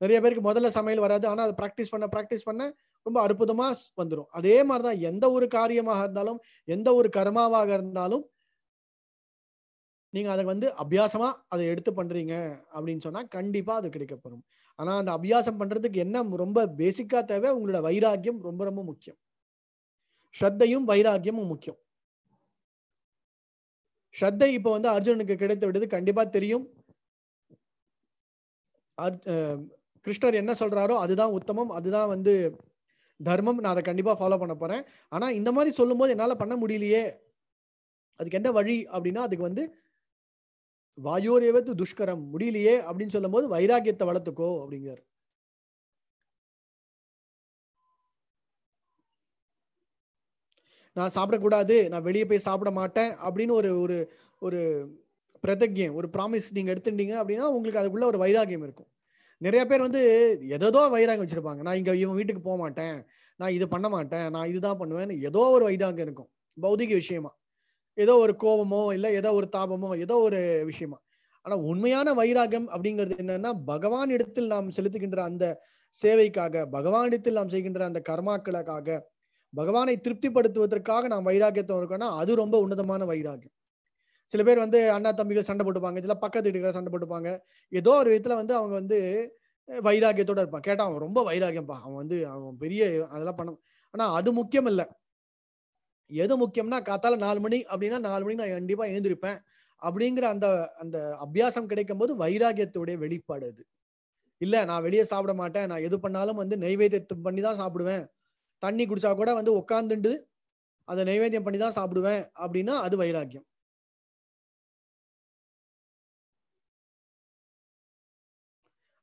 S1: நிறைய பேருக்கு முதல்ல சமையல் வராது ஆனா அதை ப்ராக்டிஸ் பண்ண ப்ராக்டிஸ் பண்ண ரொம்ப அற்புதமா வந்துடும் அதே மாதிரிதான் எந்த ஒரு காரியமாக இருந்தாலும் எந்த ஒரு கர்மாவாக இருந்தாலும் நீங்க அதை வந்து அபியாசமா அதை எடுத்து பண்றீங்க அப்படின்னு சொன்னா கண்டிப்பா அது கிடைக்கப்படும் ஆனா அந்த அபியாசம் பண்றதுக்கு என்ன ரொம்ப பேசிக்கா தேவை உங்களோட வைராக்கியம் ரொம்ப ரொம்ப முக்கியம் ஸ்ரத்தையும் வைராக்கியமும் முக்கியம் ஸ்ரத்தை இப்போ வந்து அர்ஜுனனுக்கு கிடைத்து விட்டது கண்டிப்பா தெரியும் கிருஷ்ணர் என்ன சொல்றாரோ அதுதான் உத்தமம் அதுதான் வந்து தர்மம் நான் அதை கண்டிப்பா ஃபாலோ பண்ண போறேன் ஆனா இந்த மாதிரி சொல்லும் போது என்னால பண்ண முடியலையே அதுக்கு என்ன வழி அப்படின்னா அதுக்கு வந்து வாயோரேவத்து துஷ்கரம் முடியலையே அப்படின்னு சொல்லும் போது வைராகியத்தை வளர்த்துக்கோ அப்படிங்கிறார் நான் சாப்பிடக்கூடாது நான் வெளியே போய் சாப்பிட மாட்டேன் அப்படின்னு ஒரு ஒரு ஒரு ஒரு ப்ராமிஸ் நீங்க எடுத்துட்டீங்க அப்படின்னா உங்களுக்கு அதுக்குள்ள ஒரு வைராகியம் இருக்கும் நிறைய பேர் வந்து எதோ வைராகம் வச்சிருப்பாங்க நான் இங்க இவன் வீட்டுக்கு போக மாட்டேன் நான் இது பண்ண மாட்டேன் நான் இதுதான் பண்ணுவேன் ஏதோ ஒரு வைராங்க இருக்கும் பௌதிக விஷயமா ஏதோ ஒரு கோபமோ இல்ல ஏதோ ஒரு தாபமோ ஏதோ ஒரு விஷயமா ஆனா உண்மையான வைராகம் அப்படிங்கிறது என்னன்னா பகவான் இடத்தில் நாம் செலுத்துகின்ற அந்த சேவைக்காக பகவான் இடத்தில் நாம் செய்கின்ற அந்த கர்மாக்களுக்காக பகவானை திருப்திப்படுத்துவதற்காக நாம் வைராகியத்தை இருக்கோம்னா அது ரொம்ப உன்னதமான வைராகியம் சில பேர் வந்து அண்ணா தம்பிகள் சண்டை போட்டுப்பாங்க சில பக்கத்து வீட்டுக்கார சண்டை போட்டுப்பாங்க ஏதோ ஒரு விதத்துல வந்து அவங்க வந்து வைராகியத்தோட இருப்பான் கேட்டா அவன் ரொம்ப வைராகியம்ப்பா அவன் வந்து அவன் பெரிய அதெல்லாம் பண்ண ஆனா அது முக்கியம் இல்லை எது முக்கியம்னா காத்தால நாலு மணி அப்படின்னா நாலு மணிக்கு நான் கண்டிப்பா எழுந்திருப்பேன் அப்படிங்கிற அந்த அந்த அபியாசம் கிடைக்கும் போது வைராகியத்துடைய வெளிப்பாடு அது இல்ல நான் வெளியே சாப்பிட மாட்டேன் நான் எது பண்ணாலும் வந்து நைவேத்தியம் பண்ணி தான் சாப்பிடுவேன் தண்ணி குடிச்சா கூட வந்து உட்காந்துண்டு அதை நைவேத்தியம் பண்ணி தான் சாப்பிடுவேன் அப்படின்னா
S2: அது வைராக்கியம்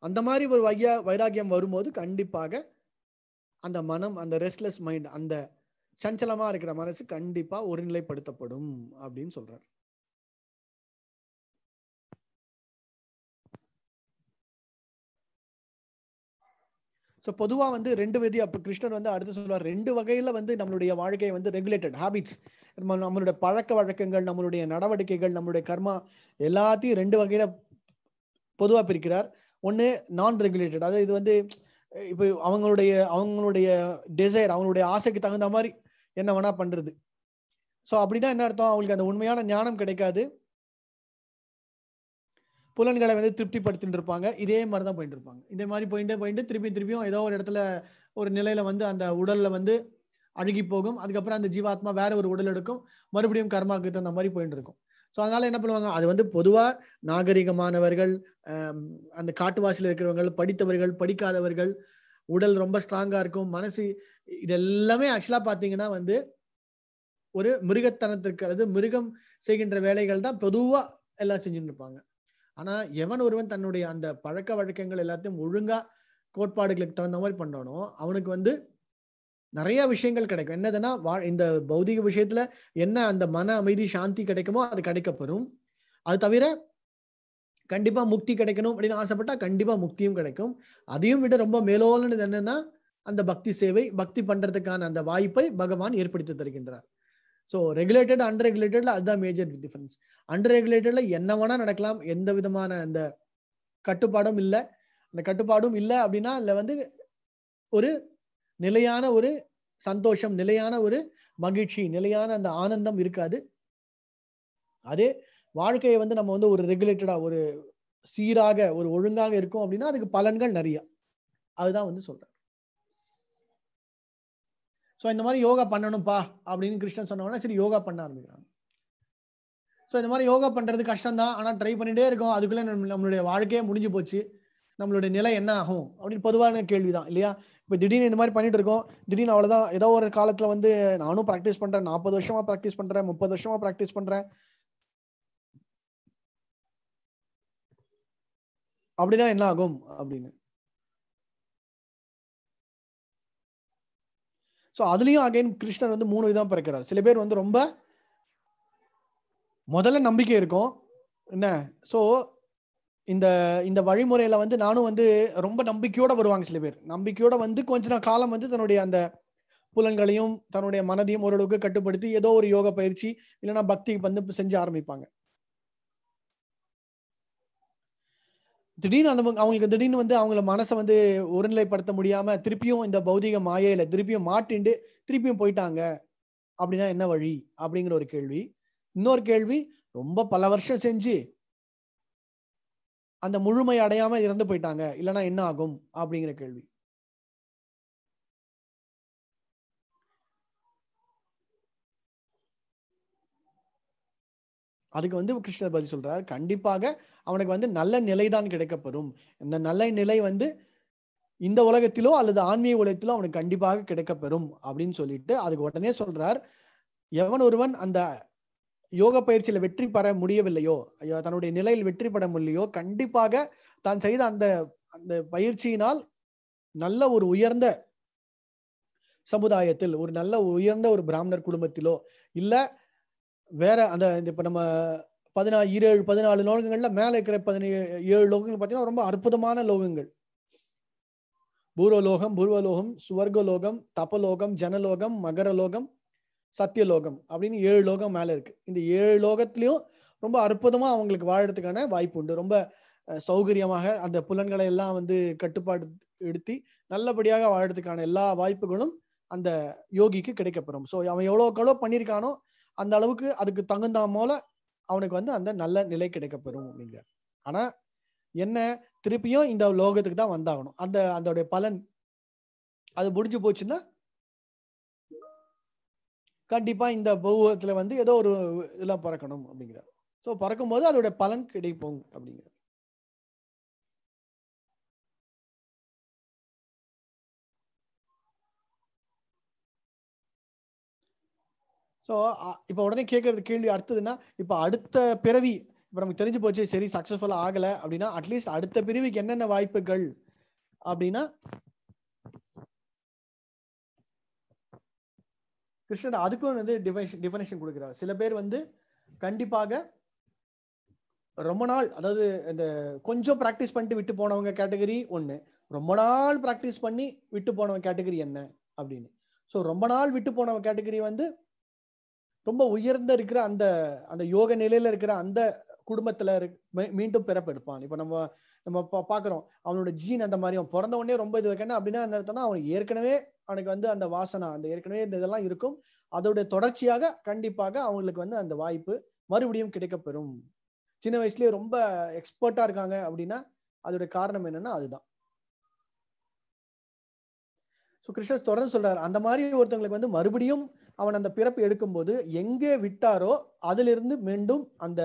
S1: அந்த மாதிரி ஒரு வையா வைராகியம் வரும்போது கண்டிப்பாக அந்த மனம் அந்த ரெஸ்ட்லெஸ் மைண்ட் அந்த சஞ்சலமா இருக்கிற மனசு கண்டிப்பா ஒருநிலைப்படுத்தப்படும் அப்படின்னு சொல்றார் ஸோ பொதுவாக வந்து ரெண்டு விதி அப்போ கிருஷ்ணர் வந்து அடுத்து சொல்லுவார் ரெண்டு வகையில் வந்து நம்மளுடைய வாழ்க்கையை வந்து ரெகுலேட்டட் ஹாபிட்ஸ் நம்மளுடைய பழக்க வழக்கங்கள் நம்மளுடைய நடவடிக்கைகள் நம்மளுடைய கர்மா எல்லாத்தையும் ரெண்டு வகையில் பொதுவாக பிரிக்கிறார் ஒன்று நான் ரெகுலேட்டட் அதாவது இது வந்து இப்போ அவங்களுடைய அவங்களுடைய டிசைர் அவங்களுடைய ஆசைக்கு தகுந்த மாதிரி என்ன வேணா பண்றது ஸோ அப்படின்னா என்ன அர்த்தம் அவங்களுக்கு அந்த உண்மையான ஞானம் கிடைக்காது புலன்களை வந்து திருப்திப்படுத்திட்டு இருப்பாங்க இதே மாதிரி தான் போயிட்டு இருப்பாங்க இதே மாதிரி போயிட்டே போயிட்டு திருப்பி திருப்பியும் ஏதோ ஒரு இடத்துல ஒரு நிலையில வந்து அந்த உடல்ல வந்து அழுகி போகும் அதுக்கப்புறம் அந்த ஜீவாத்மா வேற ஒரு உடல் எடுக்கும் மறுபடியும் கர்மாக்கு தகுந்த மாதிரி போயிட்டு இருக்கும் ஸோ அதனால என்ன பண்ணுவாங்க அது வந்து பொதுவாக நாகரிகமானவர்கள் அந்த காட்டுவாசியில் இருக்கிறவர்கள் படித்தவர்கள் படிக்காதவர்கள் உடல் ரொம்ப ஸ்ட்ராங்கா இருக்கும் மனசு இதெல்லாமே ஆக்சுவலா பாத்தீங்கன்னா வந்து ஒரு மிருகத்தனத்திற்கு அல்லது மிருகம் செய்கின்ற வேலைகள் தான் பொதுவாக எல்லாம் செஞ்சுட்டு இருப்பாங்க ஆனா எவன் ஒருவன் தன்னுடைய அந்த பழக்க வழக்கங்கள் எல்லாத்தையும் ஒழுங்கா கோட்பாடுகளுக்கு தகுந்த மாதிரி பண்ணணும் அவனுக்கு வந்து நிறைய விஷயங்கள் கிடைக்கும் என்னதுன்னா இந்த பௌதிக விஷயத்துல என்ன அந்த மன அமைதி சாந்தி கிடைக்குமோ அது கிடைக்கப்பெறும் அது தவிர கண்டிப்பா முக்தி கிடைக்கணும் அப்படின்னு ஆசைப்பட்டா கண்டிப்பா முக்தியும் கிடைக்கும் அதையும் விட ரொம்ப மேலோலனது என்னன்னா அந்த பக்தி சேவை பக்தி பண்றதுக்கான அந்த வாய்ப்பை பகவான் ஏற்படுத்தி தருகின்றார் ஸோ ரெகுலேட்டட் அன்ரெகுலேட்டட்ல அதுதான் மேஜர் டிஃபரன்ஸ் அன்ரெகுலேட்டட்ல என்ன வேணா நடக்கலாம் எந்த விதமான அந்த கட்டுப்பாடும் இல்லை அந்த கட்டுப்பாடும் இல்லை அப்படின்னா இல்லை வந்து ஒரு நிலையான ஒரு சந்தோஷம் நிலையான ஒரு மகிழ்ச்சி நிலையான அந்த ஆனந்தம் இருக்காது அதே வாழ்க்கையை வந்து நம்ம வந்து ஒரு ரெகுலேட்டடா ஒரு சீராக ஒரு ஒழுங்காக இருக்கும் அப்படின்னா அதுக்கு பலன்கள் நிறைய அதுதான் வந்து சொல்றேன் ஸோ இந்த மாதிரி யோகா பண்ணணும்பா அப்படின்னு கிருஷ்ணன் சொன்னவொடனே சரி யோகா பண்ண ஆரம்பிக்கிறாங்க ஸோ இந்த மாதிரி யோகா பண்ணுறது கஷ்டம் தான் ஆனால் ட்ரை பண்ணிகிட்டே இருக்கோம் அதுக்குள்ளே நம்மளுடைய வாழ்க்கையே முடிஞ்சு போச்சு நம்மளுடைய நிலை என்ன ஆகும் அப்படின்னு பொதுவான கேள்விதான் இல்லையா இப்போ திடீர்னு இந்த மாதிரி பண்ணிட்டு இருக்கோம் திடீர்னு அவ்வளோதான் ஏதோ ஒரு காலத்துல வந்து நானும் ப்ராக்டிஸ் பண்றேன் நாற்பது வருஷமா ப்ராக்டிஸ் பண்றேன் முப்பது வருஷமா ப்ராக்டிஸ் பண்றேன் அப்படின்னா என்ன ஆகும் அப்படின்னு ஸோ அதுலயும் அகைன் கிருஷ்ணர் வந்து மூணு விதம் பிறக்கிறார் சில பேர் வந்து ரொம்ப முதல்ல நம்பிக்கை இருக்கும் என்ன ஸோ இந்த இந்த வழிமுறையில வந்து நானும் வந்து ரொம்ப நம்பிக்கையோட வருவாங்க சில பேர் நம்பிக்கையோட வந்து கொஞ்ச நாள் காலம் வந்து தன்னுடைய அந்த புலன்களையும் தன்னுடைய மனதையும் ஓரளவுக்கு கட்டுப்படுத்தி ஏதோ ஒரு யோக பயிற்சி இல்லைன்னா பக்தி வந்து செஞ்சு ஆரம்பிப்பாங்க திடீர்னு அந்த அவங்களுக்கு திடீர்னு வந்து அவங்கள மனசை வந்து ஒருநிலைப்படுத்த முடியாம திருப்பியும் இந்த பௌதிக மாயையில திருப்பியும் மாட்டிண்டு திருப்பியும் போயிட்டாங்க அப்படின்னா என்ன வழி அப்படிங்கிற ஒரு கேள்வி இன்னொரு கேள்வி ரொம்ப பல வருஷம் செஞ்சு அந்த முழுமை அடையாம இறந்து போயிட்டாங்க இல்லைன்னா என்ன ஆகும் அப்படிங்கிற கேள்வி அதுக்கு வந்து கிருஷ்ணர் பதில் சொல்றார் கண்டிப்பாக அவனுக்கு வந்து நல்ல நிலை தான் கிடைக்கப்பெறும் இந்த நல்ல நிலை வந்து இந்த உலகத்திலோ அல்லது ஆன்மீக உலகத்திலோ அவனுக்கு கண்டிப்பாக கிடைக்கப்பெறும் அப்படின்னு சொல்லிட்டு அதுக்கு உடனே சொல்றார் எவன் ஒருவன் அந்த யோக பயிற்சியில வெற்றி பெற முடியவில்லையோ தன்னுடைய நிலையில் வெற்றி பெற முடியலையோ கண்டிப்பாக தான் செய்த அந்த அந்த பயிற்சியினால் நல்ல ஒரு உயர்ந்த சமுதாயத்தில் ஒரு நல்ல உயர்ந்த ஒரு பிராமணர் குடும்பத்திலோ இல்ல வேற அந்த இப்ப நம்ம பதினா ஏழு பதினாலு லோகங்கள்ல மேல இருக்கிற பதினேழு ஏழு லோகங்கள் பாத்தீங்கன்னா ரொம்ப அற்புதமான லோகங்கள் பூர்வலோகம் பூர்வலோகம் சுவர்கலோகம் தபலோகம் ஜனலோகம் மகரலோகம் சத்தியலோகம் அப்படின்னு ஏழு லோகம் மேல இருக்கு இந்த ஏழு லோகத்திலையும் ரொம்ப அற்புதமா அவங்களுக்கு வாழறதுக்கான வாய்ப்பு உண்டு ரொம்ப சௌகரியமாக அந்த புலன்களை எல்லாம் வந்து கட்டுப்பாடு எடுத்தி நல்லபடியாக வாழறதுக்கான எல்லா வாய்ப்புகளும் அந்த யோகிக்கு கிடைக்கப்பெறும் ஸோ அவன் எவ்வளோக்கு பண்ணியிருக்கானோ அந்த அளவுக்கு அதுக்கு தகுந்த போல அவனுக்கு வந்து அந்த நல்ல நிலை கிடைக்கப்பெறும் அப்படிங்க ஆனா என்ன திருப்பியும் இந்த லோகத்துக்கு தான் வந்தாகணும் அந்த அதோடைய பலன் அது முடிஞ்சு போச்சுன்னா கண்டிப்பா இந்த பௌவத்துல வந்து ஏதோ ஒரு இதெல்லாம் பறக்கணும் அப்படிங்கிறார் ஸோ பறக்கும் போது அதோட பலன் கிடைப்போம் அப்படிங்கிறார் ஸோ இப்போ உடனே கேட்கறது கேள்வி அடுத்ததுன்னா இப்போ அடுத்த பிறவி இப்போ நமக்கு தெரிஞ்சு போச்சு சரி சக்ஸஸ்ஃபுல்லாக ஆகலை அப்படின்னா அட்லீஸ்ட் அடுத்த பிரிவுக்கு என்னென்ன வாய்ப்புகள் அப்படின்னா கிருஷ்ணர் அதுக்கும் வந்து டிஃபனேஷன் கொடுக்கிறார் சில பேர் வந்து கண்டிப்பாக ரொம்ப நாள் அதாவது இந்த கொஞ்சம் ப்ராக்டிஸ் பண்ணிட்டு விட்டு போனவங்க கேட்டகரி ஒன்று ரொம்ப நாள் ப்ராக்டிஸ் பண்ணி விட்டு போனவங்க கேட்டகரி என்ன அப்படின்னு ஸோ ரொம்ப நாள் விட்டு போனவங்க கேட்டகரி வந்து ரொம்ப உயர்ந்த இருக்கிற அந்த அந்த யோக நிலையில இருக்கிற அந்த குடும்பத்துல மீண்டும் பிறப்பெடுப்பான் இப்போ நம்ம நம்ம பாக்குறோம் அவனோட ஜீன் அந்த மாதிரி அவன் பிறந்த உடனே ரொம்ப இது வைக்கணும் அப்படின்னா என்ன அர்த்தம்னா அவன் ஏற்கனவே அவனுக்கு வந்து அந்த வாசனை அந்த ஏற்கனவே இந்த இதெல்லாம் இருக்கும் அதோடைய தொடர்ச்சியாக கண்டிப்பாக அவங்களுக்கு வந்து அந்த வாய்ப்பு மறுபடியும் கிடைக்கப்பெறும் சின்ன வயசுலயே ரொம்ப எக்ஸ்பர்ட்டா இருக்காங்க அப்படின்னா அதோட காரணம் என்னன்னா அதுதான் ஸோ கிருஷ்ணர் தொடர்ந்து சொல்றாரு அந்த மாதிரி ஒருத்தவங்களுக்கு வந்து மறுபடியும் அவன் அந்த பிறப்பு எடுக்கும் போது எங்கே விட்டாரோ அதிலிருந்து மீண்டும் அந்த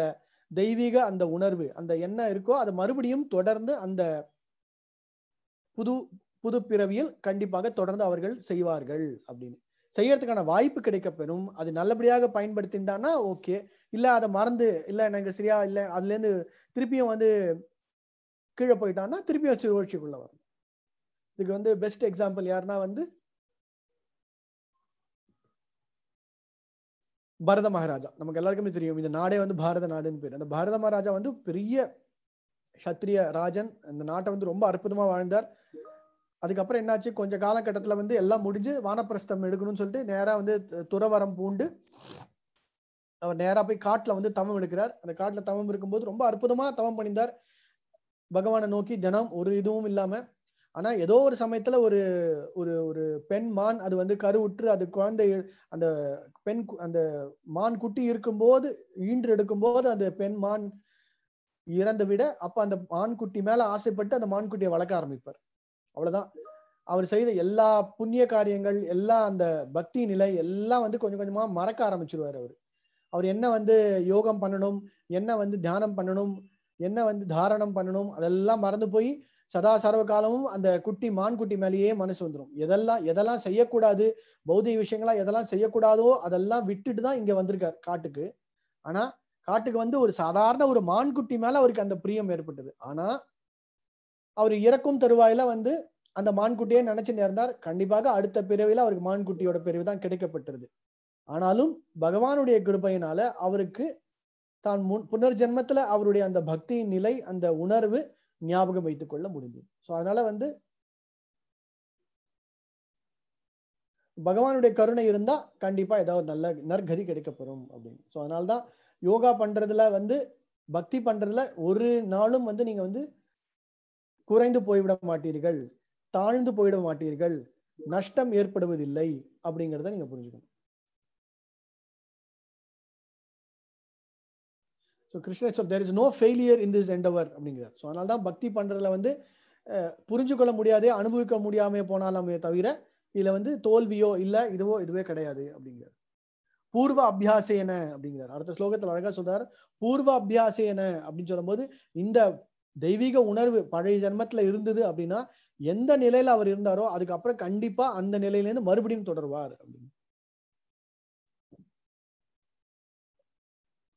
S1: தெய்வீக அந்த உணர்வு அந்த என்ன இருக்கோ அதை மறுபடியும் தொடர்ந்து அந்த புது புது பிறவியில் கண்டிப்பாக தொடர்ந்து அவர்கள் செய்வார்கள் அப்படின்னு செய்யறதுக்கான வாய்ப்பு கிடைக்க பெறும் அது நல்லபடியாக பயன்படுத்திட்டான்னா ஓகே இல்ல அதை மறந்து இல்ல எனக்கு சரியா இல்ல அதுல இருந்து திருப்பியும் வந்து கீழே போயிட்டான்னா திருப்பியும் சுழற்சிக்குள்ள வரும் இதுக்கு வந்து பெஸ்ட் எக்ஸாம்பிள் யாருன்னா வந்து பரத மகாராஜா நமக்கு எல்லாருக்குமே தெரியும் இந்த நாடே வந்து பாரத நாடுன்னு பேர் அந்த பாரத மகாராஜா வந்து பெரிய சத்திரிய ராஜன் அந்த நாட்டை வந்து ரொம்ப அற்புதமா வாழ்ந்தார் அதுக்கப்புறம் என்னாச்சு கொஞ்ச காலகட்டத்துல வந்து எல்லாம் முடிஞ்சு வானப்பிரஸ்தம் எடுக்கணும்னு சொல்லிட்டு நேரா வந்து துறவரம் பூண்டு அவர் நேரா போய் காட்டுல வந்து தவம் எடுக்கிறார் அந்த காட்டுல தவம் இருக்கும்போது ரொம்ப அற்புதமா தவம் பண்ணியிருந்தார் பகவானை நோக்கி தினம் ஒரு இதுவும் இல்லாம ஆனா ஏதோ ஒரு சமயத்துல ஒரு ஒரு ஒரு பெண் மான் அது வந்து கருவுற்று அது குழந்தை அந்த பெண் அந்த மான் குட்டி இருக்கும்போது ஈன்று எடுக்கும்போது அந்த பெண் மான் இறந்து விட அப்ப அந்த மான்குட்டி மேல ஆசைப்பட்டு அந்த மான்குட்டியை வளர்க்க ஆரம்பிப்பார் அவ்வளவுதான் அவர் செய்த எல்லா புண்ணிய காரியங்கள் எல்லா அந்த பக்தி நிலை எல்லாம் வந்து கொஞ்சம் கொஞ்சமா மறக்க ஆரம்பிச்சிருவாரு அவர் அவர் என்ன வந்து யோகம் பண்ணணும் என்ன வந்து தியானம் பண்ணணும் என்ன வந்து தாரணம் பண்ணணும் அதெல்லாம் மறந்து போய் சதா சர்வ காலமும் அந்த குட்டி மான் குட்டி மேலேயே மனசு வந்துடும் எதெல்லாம் எதெல்லாம் செய்யக்கூடாது பௌதிக விஷயங்களா எதெல்லாம் செய்யக்கூடாதோ அதெல்லாம் விட்டுட்டு தான் இங்க வந்திருக்காரு காட்டுக்கு ஆனா காட்டுக்கு வந்து ஒரு சாதாரண ஒரு மான்குட்டி மேல அவருக்கு அந்த பிரியம் ஏற்பட்டது ஆனா அவர் இறக்கும் தருவாயில வந்து அந்த மான்குட்டியை நினைச்சு நேர்ந்தார் கண்டிப்பாக அடுத்த பிறவில அவருக்கு மான்குட்டியோட பிறவி தான் கிடைக்கப்பட்டது ஆனாலும் பகவானுடைய கிருபையினால அவருக்கு தான் முன் புனர்ஜென்மத்துல அவருடைய அந்த பக்தியின் நிலை அந்த உணர்வு ஞாபகம் வைத்துக் கொள்ள முடிஞ்சது ஸோ அதனால வந்து பகவானுடைய கருணை இருந்தா கண்டிப்பா ஏதாவது நல்ல நற்கதி கிடைக்கப்படும் அப்படின்னு ஸோ அதனால்தான் யோகா பண்றதுல வந்து பக்தி பண்றதுல ஒரு நாளும் வந்து நீங்க வந்து குறைந்து போய்விட மாட்டீர்கள் தாழ்ந்து போயிட மாட்டீர்கள் நஷ்டம்
S2: ஏற்படுவதில்லை அப்படிங்கிறத நீங்க புரிஞ்சுக்கணும்
S1: ஸோ கிருஷ்ணர் சொல் there is no failure in this endeavour அப்படிங்கிறார் ஸோ அதனால தான் பக்தி பண்றதுல வந்து புரிஞ்சுக்கொள்ள முடியாதே அனுபவிக்க முடியாமே போனாலுமே தவிர இதுல வந்து தோல்வியோ இல்லை இதுவோ இதுவே கிடையாது அப்படிங்கிறார் பூர்வ அபியாசேன அப்படிங்கிறார் அடுத்த ஸ்லோகத்தில் அழகா சொல்றார் பூர்வ அபியாசேன அப்படின்னு சொல்லும்போது இந்த தெய்வீக உணர்வு பழைய ஜென்மத்துல இருந்தது அப்படின்னா எந்த நிலையில அவர் இருந்தாரோ அதுக்கப்புறம் கண்டிப்பா அந்த நிலையிலேருந்து மறுபடியும் தொடருவார் அப்படின்னு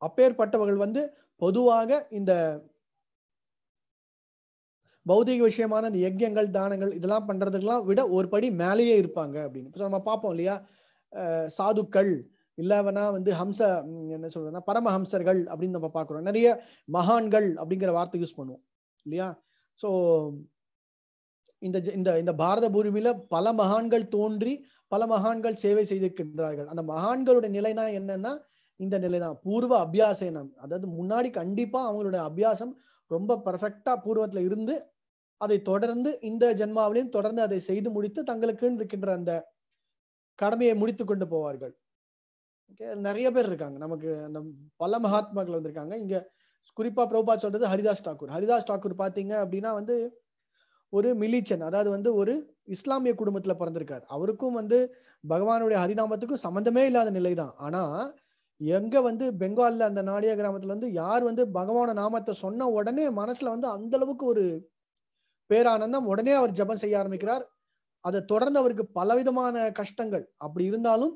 S1: அப்பேற்பட்டவர்கள் வந்து பொதுவாக இந்த பௌதிக விஷயமான இந்த யஜ்யங்கள் தானங்கள் இதெல்லாம் பண்றதுக்கெல்லாம் விட ஒரு படி மேலேயே இருப்பாங்க அப்படின்னு நம்ம பார்ப்போம் இல்லையா சாதுக்கள் இல்லவனா வந்து ஹம்ச என்ன சொல்றதுன்னா பரமஹம்சர்கள் அப்படின்னு நம்ம பார்க்குறோம் நிறைய மகான்கள் அப்படிங்கிற வார்த்தை யூஸ் பண்ணுவோம் இல்லையா ஸோ இந்த இந்த இந்த பாரத பூமியில பல மகான்கள் தோன்றி பல மகான்கள் சேவை செய்திருக்கின்றார்கள் அந்த மகான்களுடைய நிலைனா என்னன்னா இந்த நிலைதான் பூர்வ அபியாசனம் அதாவது முன்னாடி கண்டிப்பா அவங்களுடைய அபியாசம் ரொம்ப பர்ஃபெக்டா பூர்வத்துல இருந்து அதை தொடர்ந்து இந்த ஜென்மாவிலையும் தொடர்ந்து அதை செய்து முடித்து தங்களுக்கு இருக்கின்ற அந்த கடமையை முடித்து கொண்டு போவார்கள் ஓகே நிறைய பேர் இருக்காங்க நமக்கு அந்த பல மகாத்மாக்கள் வந்திருக்காங்க இங்க குறிப்பா பிரபா சொல்றது ஹரிதாஸ் டாக்கூர் ஹரிதாஸ் டாக்கூர் பாத்தீங்க அப்படின்னா வந்து ஒரு மிலிச்சன் அதாவது வந்து ஒரு இஸ்லாமிய குடும்பத்துல பிறந்திருக்காரு அவருக்கும் வந்து பகவானுடைய ஹரிநாமத்துக்கும் சம்பந்தமே இல்லாத நிலைதான் ஆனா எங்க வந்து பெங்கால்ல அந்த நாடிய கிராமத்துல வந்து யார் வந்து பகவான நாமத்தை சொன்ன உடனே மனசுல வந்து அந்த அளவுக்கு ஒரு பேரானந்தம் உடனே அவர் ஜபம் செய்ய ஆரம்பிக்கிறார் அதை தொடர்ந்து அவருக்கு பலவிதமான கஷ்டங்கள் அப்படி இருந்தாலும்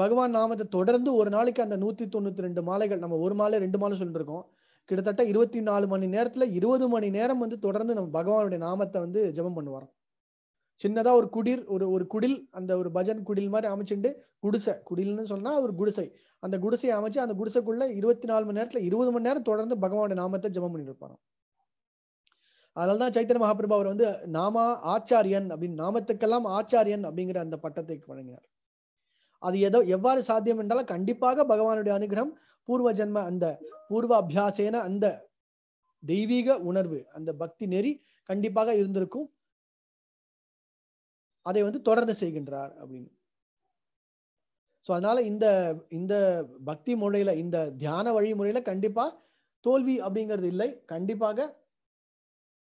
S1: பகவான் நாமத்தை தொடர்ந்து ஒரு நாளைக்கு அந்த நூத்தி தொண்ணூத்தி ரெண்டு மாலைகள் நம்ம ஒரு மாலை ரெண்டு மாலை சொல்லிட்டு இருக்கோம் கிட்டத்தட்ட இருபத்தி நாலு மணி நேரத்துல இருபது மணி நேரம் வந்து தொடர்ந்து நம்ம பகவானுடைய நாமத்தை வந்து ஜபம் பண்ணுவாரோம் சின்னதா ஒரு குடிர் ஒரு ஒரு குடில் அந்த ஒரு பஜன் குடில் மாதிரி அமைச்சுட்டு குடிசை குடில்னு சொன்னா ஒரு குடிசை அந்த குடிசையை அமைச்சு அந்த குடிசைக்குள்ள இருபத்தி நாலு மணி நேரத்துல இருபது மணி நேரம் தொடர்ந்து பகவானுடைய நாமத்தை ஜபம் பண்ணி இருப்பாராம் அதனாலதான் சைத்திர மகாபிரபா அவர் வந்து நாமா ஆச்சாரியன் அப்படின்னு நாமத்துக்கெல்லாம் ஆச்சாரியன் அப்படிங்கிற அந்த பட்டத்தை வழங்கினார் அது எதோ எவ்வாறு சாத்தியம் என்றால் கண்டிப்பாக பகவானுடைய அனுகிரகம் பூர்வ ஜென்ம அந்த பூர்வ அபியாசேன அந்த தெய்வீக உணர்வு அந்த பக்தி நெறி கண்டிப்பாக இருந்திருக்கும் அதை வந்து தொடர்ந்து செய்கின்றார் அப்படின்னு ஸோ அதனால இந்த இந்த பக்தி முறையில இந்த தியான வழிமுறையில கண்டிப்பா தோல்வி அப்படிங்கிறது இல்லை கண்டிப்பாக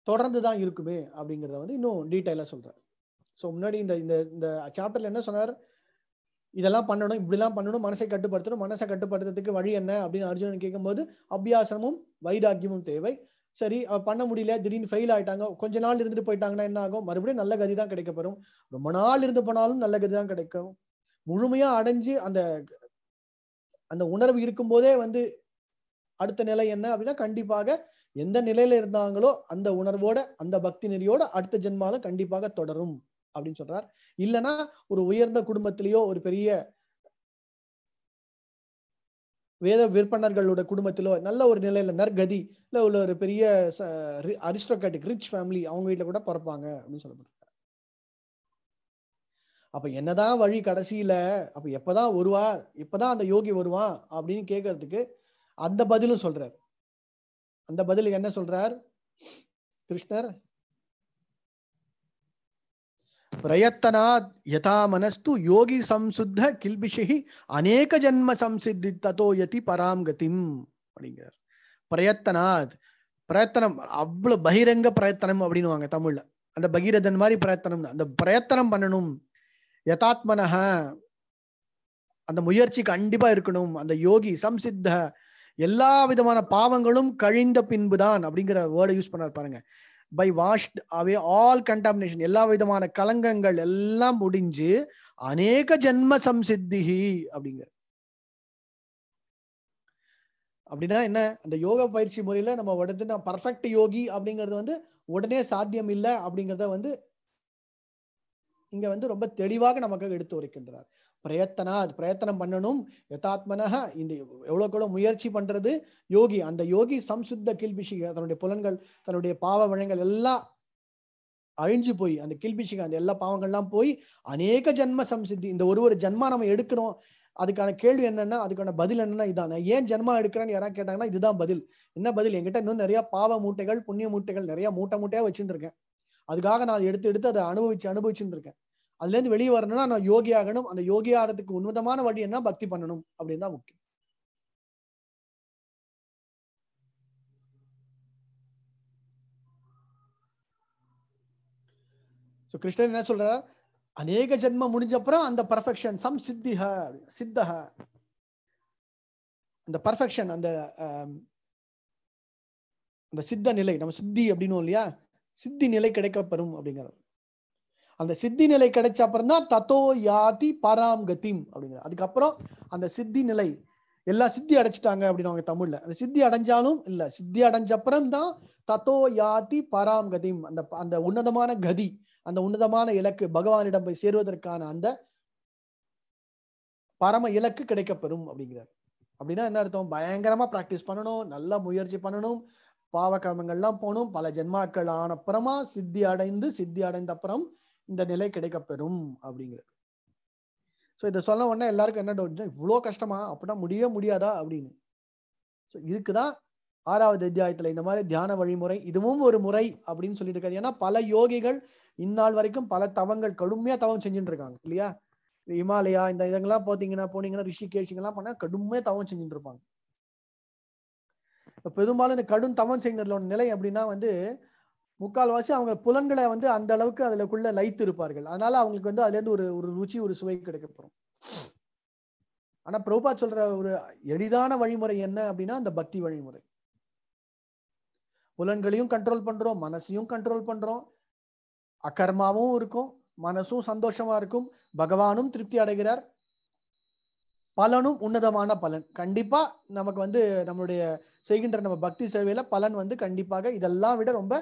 S1: தொடர்ந்து தான் இருக்குமே அப்படிங்கிறத வந்து இன்னும் டீட்டெயிலா சொல்றார் ஸோ முன்னாடி இந்த இந்த சாப்டர்ல என்ன சொன்னார் இதெல்லாம் பண்ணணும் இப்படிலாம் பண்ணணும் மனசை கட்டுப்படுத்தணும் மனசை கட்டுப்படுத்துறதுக்கு வழி என்ன அப்படின்னு அர்ஜுனன் கேட்கும்போது அபியாசமும் வைராக்கியமும் தேவை சரி பண்ண முடியல திடீர்னு ஃபெயில் ஆயிட்டாங்க கொஞ்ச நாள் இருந்துட்டு போயிட்டாங்கன்னா என்ன ஆகும் மறுபடியும் நல்ல கதி தான் கிடைக்கப்பெறும் ரொம்ப நாள் இருந்து போனாலும் நல்ல கதி தான் கிடைக்கும் முழுமையா அடைஞ்சு அந்த அந்த உணர்வு இருக்கும் போதே வந்து அடுத்த நிலை என்ன அப்படின்னா கண்டிப்பாக எந்த நிலையில இருந்தாங்களோ அந்த உணர்வோட அந்த பக்தி நெறியோட அடுத்த ஜென்மால கண்டிப்பாக தொடரும் அப்படின்னு சொல்றார் இல்லனா ஒரு உயர்ந்த குடும்பத்திலேயோ ஒரு பெரிய வேத விற்பனர்களோட குடும்பத்திலோ நல்ல ஒரு நிலையில நற்கதி இல்ல உள்ள ஒரு பெரிய அரிஸ்டோகிராட்டிக் ரிச் ஃபேமிலி அவங்க வீட்டுல கூட பிறப்பாங்க அப்படின்னு சொல்லப்படுறாங்க அப்ப என்னதான் வழி கடைசியில அப்ப எப்பதான் வருவா இப்பதான் அந்த யோகி வருவான் அப்படின்னு கேட்கறதுக்கு அந்த பதிலும் சொல்றார் அந்த பதிலுக்கு என்ன சொல்றார் கிருஷ்ணர் பிரயத்தனாத் யதா மனஸ்து யோகி சம்சுத்த கில்பிஷி அநேக ஜென்ம சம்சித்தி ததோ யதி பராம்கதிம் அப்படிங்கிறார் பிரயத்தனாத் பிரயத்தனம் அவ்வளவு பகிரங்க பிரயத்தனம் அப்படின்னுவாங்க தமிழ்ல அந்த பகிரதன் மாதிரி பிரயத்தனம் அந்த பிரயத்தனம் பண்ணணும் யதாத்மனக அந்த முயற்சி கண்டிப்பா இருக்கணும் அந்த யோகி சம்சித்த எல்லா விதமான பாவங்களும் கழிந்த பின்புதான் அப்படிங்கிற வேர்டை யூஸ் பண்ணார் பாருங்க by washed away all contamination எல்லா விதமான கலங்கங்கள் எல்லாம் முடிஞ்சு அநேக ஜென்ம சம்சித்தி அப்படிங்க அப்படின்னா என்ன அந்த யோக பயிற்சி முறையில நம்ம உடனே பர்ஃபெக்ட் யோகி அப்படிங்கிறது வந்து உடனே சாத்தியம் இல்லை அப்படிங்கிறத வந்து இங்க வந்து ரொம்ப தெளிவாக நமக்கு எடுத்து உரைக்கின்றார் பிரயத்தனா அது பிரயத்தனம் பண்ணணும் யதாத்மனக இந்த எவ்வளவு கூட முயற்சி பண்றது யோகி அந்த யோகி சம்சுத்த கில்பிஷிக தன்னுடைய புலன்கள் தன்னுடைய பாவ வழங்கள் எல்லாம் அழிஞ்சு போய் அந்த கில்பிஷிக அந்த எல்லா பாவங்கள்லாம் போய் அநேக ஜென்ம சம்சித்தி இந்த ஒரு ஒரு ஜென்மா நம்ம எடுக்கணும் அதுக்கான கேள்வி என்னன்னா அதுக்கான பதில் என்னன்னா இதான் ஏன் ஜென்மா எடுக்கிறேன்னு யாராவது கேட்டாங்கன்னா இதுதான் பதில் என்ன பதில் என்கிட்ட இன்னும் நிறைய பாவ மூட்டைகள் புண்ணிய மூட்டைகள் நிறைய மூட்டை மூட்டையா வச்சுட்டு இருக்கேன் அதுக்காக நான் எடுத்து எடுத்து அதை அனுபவிச்சு அனுபவிச்சுட்டு இருக்கேன் அதுல இருந்து வெளியே வரணும்னா நான் யோகி ஆகணும் அந்த யோகி ஆகிறதுக்கு உன்னதமான வழி என்ன பக்தி பண்ணணும் அப்படின்னு தான் முக்கியம் ஸோ கிருஷ்ணன் என்ன சொல்ற அநேக ஜென்மம் முடிஞ்ச அப்புறம் அந்த பர்ஃபெக்ஷன் சம் சித்திஹ சித்தஹ அந்த பர்ஃபெக்ஷன் அந்த அந்த சித்த நிலை நம்ம சித்தி அப்படின்னு இல்லையா சித்தி நிலை கிடைக்கப்பெறும் அப்படிங்கிறது அந்த சித்தி நிலை கிடைச்ச அப்புறம் தான் தத்தோ யாதி பராம் கத்திம் அப்படிங்கிற அதுக்கப்புறம் அந்த சித்தி நிலை எல்லா சித்தி அடைச்சிட்டாங்க அப்படின்னு அவங்க தமிழ்ல அந்த சித்தி அடைஞ்சாலும் இல்ல சித்தி அடைஞ்ச அப்புறம் தான் தத்தோ யாதி பராம் கதிம் அந்த அந்த உன்னதமான கதி அந்த உன்னதமான இலக்கு பகவானிடம் போய் சேருவதற்கான அந்த பரம இலக்கு கிடைக்கப்பெறும் அப்படிங்கிறார் அப்படின்னா என்ன அர்த்தம் பயங்கரமா பிராக்டிஸ் பண்ணணும் நல்ல முயற்சி பண்ணணும் பாவ கர்மங்கள்லாம் போகணும் பல ஜென்மாக்கள் ஆன அப்புறமா சித்தி அடைந்து சித்தி அடைந்த அப்புறம் இந்த நிலை கிடைக்கப்பெறும் அப்படிங்கிறது ஸோ இதை சொல்ல உடனே எல்லாருக்கும் என்ன டவுட் இவ்வளோ கஷ்டமா அப்படின்னா முடியவே முடியாதா அப்படின்னு ஸோ இதுக்கு தான் ஆறாவது அத்தியாயத்தில் இந்த மாதிரி தியான வழிமுறை இதுவும் ஒரு முறை அப்படின்னு சொல்லிட்டு இருக்காது ஏன்னா பல யோகிகள் இந்நாள் வரைக்கும் பல தவங்கள் கடுமையாக தவம் செஞ்சுட்டு இருக்காங்க இல்லையா இமாலயா இந்த இதெல்லாம் பார்த்தீங்கன்னா போனீங்கன்னா ரிஷிகேஷிங்கெல்லாம் பண்ணால் கடுமையாக தவம் செஞ்சுட்டு இருப்பாங்க பெரும்பாலும் இந்த கடும் தவம் செய்யறதுல ஒரு நிலை அப்படின்னா வந்து முக்கால்வாசி அவங்க புலன்களை வந்து அந்த அளவுக்கு அதுலக்குள்ள லைத்து இருப்பார்கள் அதனால அவங்களுக்கு வந்து அதுல இருந்து ஒரு ஒரு ருச்சி ஒரு சுவை கிடைக்கப்படும் ஆனா பிரபுபா சொல்ற ஒரு எளிதான வழிமுறை என்ன அப்படின்னா அந்த பக்தி வழிமுறை புலன்களையும் கண்ட்ரோல் பண்றோம் மனசையும் கண்ட்ரோல் பண்றோம் அக்கர்மாவும் இருக்கும் மனசும் சந்தோஷமா இருக்கும் பகவானும் திருப்தி அடைகிறார் பலனும் உன்னதமான பலன் கண்டிப்பா நமக்கு வந்து நம்மளுடைய செய்கின்ற நம்ம பக்தி சேவையில பலன் வந்து கண்டிப்பாக இதெல்லாம் விட ரொம்ப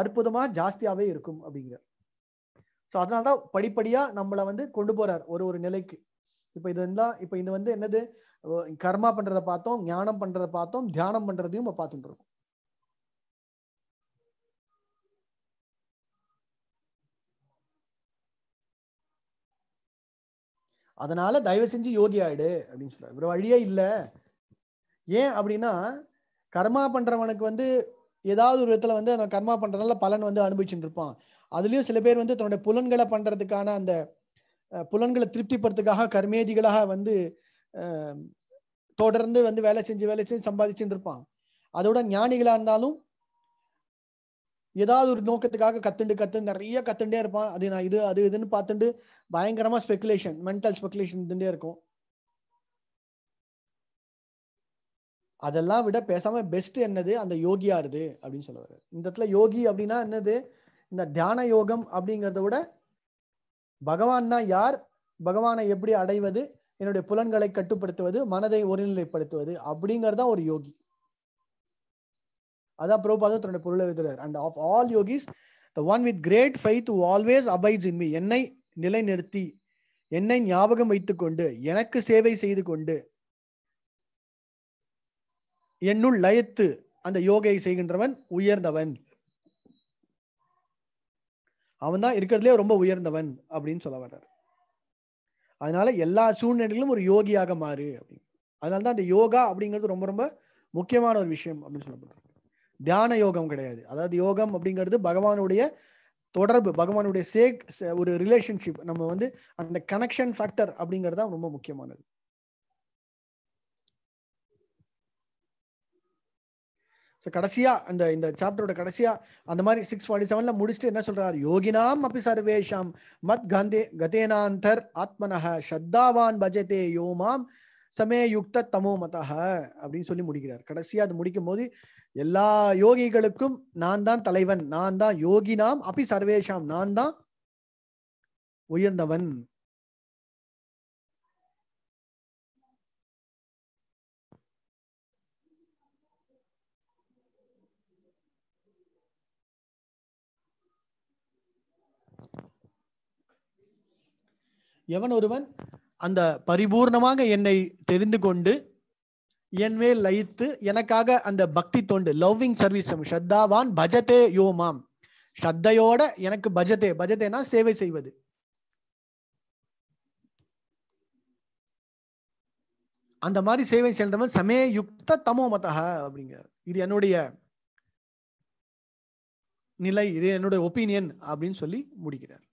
S1: அற்புதமாக ஜாஸ்தியாகவே இருக்கும் அப்படிங்கிற ஸோ அதனால்தான் படிப்படியாக நம்மளை வந்து கொண்டு போறார் ஒரு ஒரு நிலைக்கு இப்போ இது வந்து இப்போ இது வந்து என்னது கர்மா பண்றதை பார்த்தோம் ஞானம் பண்றதை பார்த்தோம் தியானம் பண்றதையும் பார்த்துட்டு இருக்கோம் அதனால தயவு செஞ்சு யோகி ஆயிடு அப்படின்னு சொல்ற வழியே இல்லை ஏன் அப்படின்னா கர்மா பண்றவனுக்கு வந்து ஏதாவது ஒரு விதத்துல வந்து அந்த கர்மா பண்றதுனால பலன் வந்து அனுபவிச்சுட்டு இருப்பான் அதுலயும் சில பேர் வந்து தன்னுடைய புலன்களை பண்றதுக்கான அந்த புலன்களை திருப்திப்படுறதுக்காக கர்மேதிகளாக வந்து தொடர்ந்து வந்து வேலை செஞ்சு வேலை செஞ்சு சம்பாதிச்சுட்டு இருப்பான் அதோட ஞானிகளா இருந்தாலும் ஏதாவது ஒரு நோக்கத்துக்காக கத்துண்டு கத்து நிறைய கத்துண்டே இருப்பான் அது நான் இது அது இதுன்னு பார்த்துட்டு பயங்கரமா ஸ்பெகுலேஷன் மென்டல் ஸ்பெகுலேஷன் இருந்துட்டே இருக்கும் அதெல்லாம் விட பேசாம பெஸ்ட் என்னது அந்த யோகியாருது அப்படின்னு சொல்லுவாரு இந்த இடத்துல யோகி அப்படின்னா என்னது இந்த தியான யோகம் அப்படிங்கிறத விட பகவான்னா யார் பகவானை எப்படி அடைவது என்னுடைய புலன்களை கட்டுப்படுத்துவது மனதை ஒருநிலைப்படுத்துவது அப்படிங்கிறது தான் ஒரு யோகி அதான் பிரபுபாதம் தன்னுடைய பொருளை எழுதுறாரு and of all yogis the one with great faith always abides in me என்னை நிலைநிறுத்தி என்னை ஞாபகம் வைத்துக்கொண்டு எனக்கு சேவை செய்து கொண்டு என்னுள் லயத்து அந்த யோகையை செய்கின்றவன் உயர்ந்தவன் அவன் தான் இருக்கிறதுலே ரொம்ப உயர்ந்தவன் அப்படின்னு சொல்ல வர்றார் அதனால எல்லா சூழ்நிலையிலும் ஒரு யோகியாக மாறு அப்படின்னு அதனாலதான் அந்த யோகா அப்படிங்கிறது ரொம்ப ரொம்ப முக்கியமான ஒரு விஷயம் அப்படின்னு சொல்லப்படுறது தியான யோகம் கிடையாது அதாவது யோகம் அப்படிங்கிறது பகவானுடைய தொடர்பு பகவானுடைய சேக் ஒரு ரிலேஷன்ஷிப் நம்ம வந்து அந்த கனெக்ஷன் ஃபேக்டர் அப்படிங்கிறது தான் ரொம்ப முக்கியமானது ஸோ கடைசியாக அந்த இந்த சாப்டரோட கடைசியாக அந்த மாதிரி சிக்ஸ் ஃபார்ட்டி செவனில் முடிச்சுட்டு என்ன சொல்கிறார் யோகினாம் அப்படி சர்வேஷாம் மத் காந்தே கதேனாந்தர் ஆத்மனஹ ஸ்ரத்தாவான் பஜதே யோமாம் சமே யுக்த தமோ மதக அப்படின்னு சொல்லி முடிக்கிறார் கடைசியாக அது முடிக்கும் போது எல்லா யோகிகளுக்கும் நான் தான் தலைவன் நான் தான் யோகினாம் அப்படி சர்வேஷாம் நான் தான் உயர்ந்தவன் எவன் ஒருவன் அந்த பரிபூர்ணமாக என்னை தெரிந்து கொண்டு என் மேல் லயித்து எனக்காக அந்த பக்தி தொண்டு லவ்விங் சர்வீஸ் ஸ்ரத்தாவான் பஜதே யோ மாம் ஷத்தையோட எனக்கு பஜதே பஜதேனா சேவை செய்வது அந்த மாதிரி சேவை செல்றவன் சமே யுக்த தமோ மதக அப்படிங்க இது என்னுடைய நிலை இது என்னுடைய ஒப்பீனியன் அப்படின்னு சொல்லி முடிக்கிறார்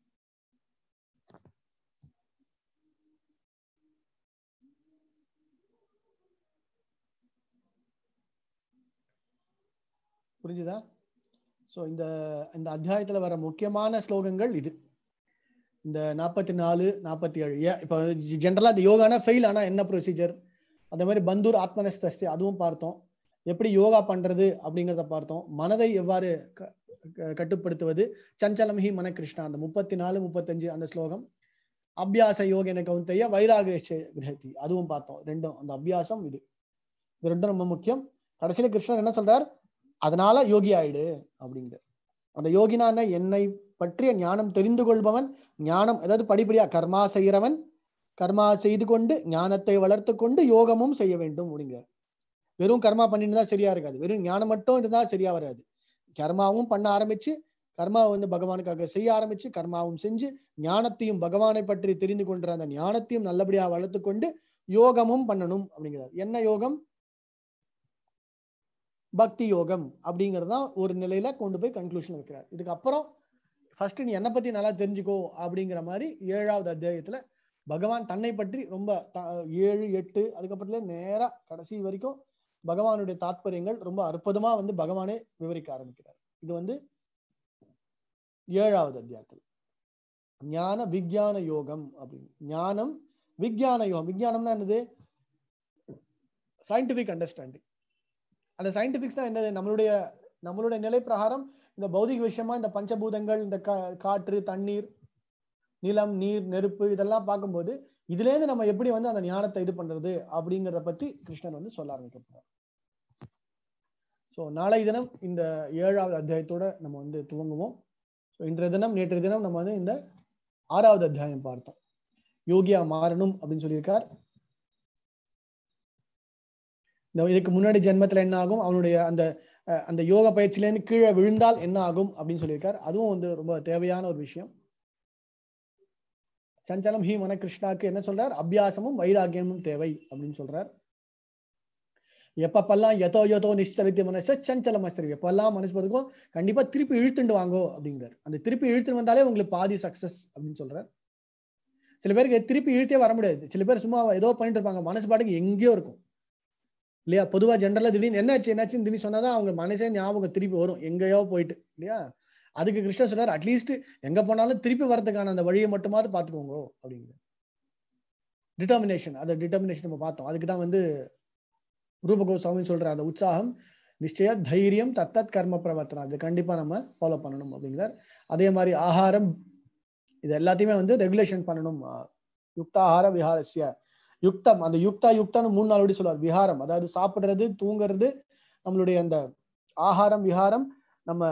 S1: புரிஞ்சுதா ஸோ இந்த இந்த அத்தியாயத்தில் வர முக்கியமான ஸ்லோகங்கள் இது இந்த நாற்பத்தி நாலு நாற்பத்தி ஏழு ஏ இப்போ ஜென்ரலாக இந்த யோகானா ஃபெயில் ஆனால் என்ன ப்ரொசீஜர் அந்த மாதிரி பந்தூர் ஆத்மனஸ்தஸ்தி அதுவும் பார்த்தோம் எப்படி யோகா பண்ணுறது அப்படிங்கிறத பார்த்தோம் மனதை எவ்வாறு கட்டுப்படுத்துவது சஞ்சலம் ஹி மன கிருஷ்ணா அந்த முப்பத்தி நாலு முப்பத்தஞ்சு அந்த ஸ்லோகம் அபியாச யோக என கவுந்தைய வைராக கிரகத்தி அதுவும் பார்த்தோம் ரெண்டும் அந்த அபியாசம் இது இது ரெண்டும் ரொம்ப முக்கியம் கடைசியில் கிருஷ்ணர் என்ன சொல்றார் அதனால யோகி ஆயிடு அப்படிங்கிற அந்த யோகினான என்னை பற்றிய ஞானம் தெரிந்து கொள்பவன் ஞானம் அதாவது படிப்படியா கர்மா செய்கிறவன் கர்மா செய்து கொண்டு ஞானத்தை வளர்த்து கொண்டு யோகமும் செய்ய வேண்டும் அப்படிங்க வெறும் கர்மா பண்ணிட்டு தான் சரியா இருக்காது வெறும் ஞானம் மட்டும் இருந்தா சரியா வராது கர்மாவும் பண்ண ஆரம்பிச்சு கர்மாவை வந்து பகவானுக்காக செய்ய ஆரம்பிச்சு கர்மாவும் செஞ்சு ஞானத்தையும் பகவானை பற்றி தெரிந்து கொண்டு அந்த ஞானத்தையும் நல்லபடியா வளர்த்து கொண்டு யோகமும் பண்ணணும் அப்படிங்கிறார் என்ன யோகம் பக்தி யோகம் அப்படிங்கிறதா ஒரு நிலையில கொண்டு போய் கன்க்ளூஷன் வைக்கிறார் இதுக்கப்புறம் ஃபர்ஸ்ட் நீ என்னை பத்தி நல்லா தெரிஞ்சுக்கோ அப்படிங்கிற மாதிரி ஏழாவது அத்தியாயத்துல பகவான் தன்னை பற்றி ரொம்ப ஏழு எட்டு அதுக்கப்புறத்துல நேரா கடைசி வரைக்கும் பகவானுடைய தாத்பரியங்கள் ரொம்ப அற்புதமா வந்து பகவானே விவரிக்க ஆரம்பிக்கிறார் இது வந்து ஏழாவது அத்தியாயத்தில் ஞான விஞ்ஞான யோகம் அப்படின்னு ஞானம் விஞ்ஞான யோகம் விஜயானம்னா என்னது சயின்டிபிக் அண்டர்ஸ்டாண்டிங் அந்த தான் என்னது நம்மளுடைய நம்மளுடைய நிலை பிரகாரம் இந்த பௌதிக விஷயமா இந்த பஞ்சபூதங்கள் இந்த காற்று தண்ணீர் நிலம் நீர் நெருப்பு இதெல்லாம் பார்க்கும்போது இதுலேருந்து நம்ம எப்படி வந்து அந்த ஞானத்தை இது பண்றது அப்படிங்கிறத பத்தி கிருஷ்ணன் வந்து சொல்ல ஆரம்பிக்க போறார் ஸோ நாளை தினம் இந்த ஏழாவது அத்தியாயத்தோட நம்ம வந்து துவங்குவோம் ஸோ இன்றைய தினம் நேற்றைய தினம் நம்ம வந்து இந்த ஆறாவது அத்தியாயம் பார்த்தோம் யோகியா மாறணும் அப்படின்னு சொல்லியிருக்கார் இந்த இதுக்கு முன்னாடி ஜென்மத்தில் என்ன ஆகும் அவனுடைய அந்த அந்த யோக பயிற்சியிலேருந்து கீழே விழுந்தால் என்ன ஆகும் அப்படின்னு சொல்லியிருக்கார் அதுவும் வந்து ரொம்ப தேவையான ஒரு விஷயம் சஞ்சலம் ஹி மன கிருஷ்ணாக்கு என்ன சொல்றார் அபியாசமும் வைராகியமும் தேவை அப்படின்னு சொல்றார் எப்பப்பெல்லாம் எதோ எதோ நிச்சலித்த மனசு சஞ்சலம் அஸ்திரி எப்பெல்லாம் மனசு பதுக்கும் கண்டிப்பா திருப்பி இழுத்துண்டு வாங்கோ அப்படிங்கிறார் அந்த திருப்பி இழுத்து வந்தாலே உங்களுக்கு பாதி சக்சஸ் அப்படின்னு சொல்றார் சில பேருக்கு திருப்பி இழுத்தே வர முடியாது சில பேர் சும்மா ஏதோ பண்ணிட்டு இருப்பாங்க மனசு பாட்டுக்கு எங்கேயோ இருக்கும் இல்லையா பொதுவா ஜென்ரலா திடீர்னு என்னாச்சு என்னாச்சுன்னு திடீர்னு சொன்னாதான் அவங்க மனசே ஞாபகம் திருப்பி வரும் எங்கேயோ போயிட்டு இல்லையா அதுக்கு கிருஷ்ணன் சொன்னார் அட்லீஸ்ட் எங்க போனாலும் திருப்பி வரதுக்கான அந்த வழியை மட்டுமாவது பாத்துக்கோங்க அப்படிங்கிற டிட்டர்மினேஷன் அந்த டிட்டர்மினேஷன் நம்ம பார்த்தோம் அதுக்கு தான் வந்து ரூபகோசாமின்னு சொல்ற அந்த உற்சாகம் நிச்சய தைரியம் தத்தத் கர்ம பிரவர்த்தனம் அது கண்டிப்பா நம்ம ஃபாலோ பண்ணணும் அப்படிங்கிறார் அதே மாதிரி ஆகாரம் இது எல்லாத்தையுமே வந்து ரெகுலேஷன் பண்ணணும் யுக்தாகார விஹாரசிய யுக்தம் அந்த யுக்தா யுக்தான்னு மூணு நாள் சொல்லுவார் விஹாரம் அதாவது சாப்பிடுறது தூங்குறது நம்மளுடைய அந்த ஆகாரம் விஹாரம் நம்ம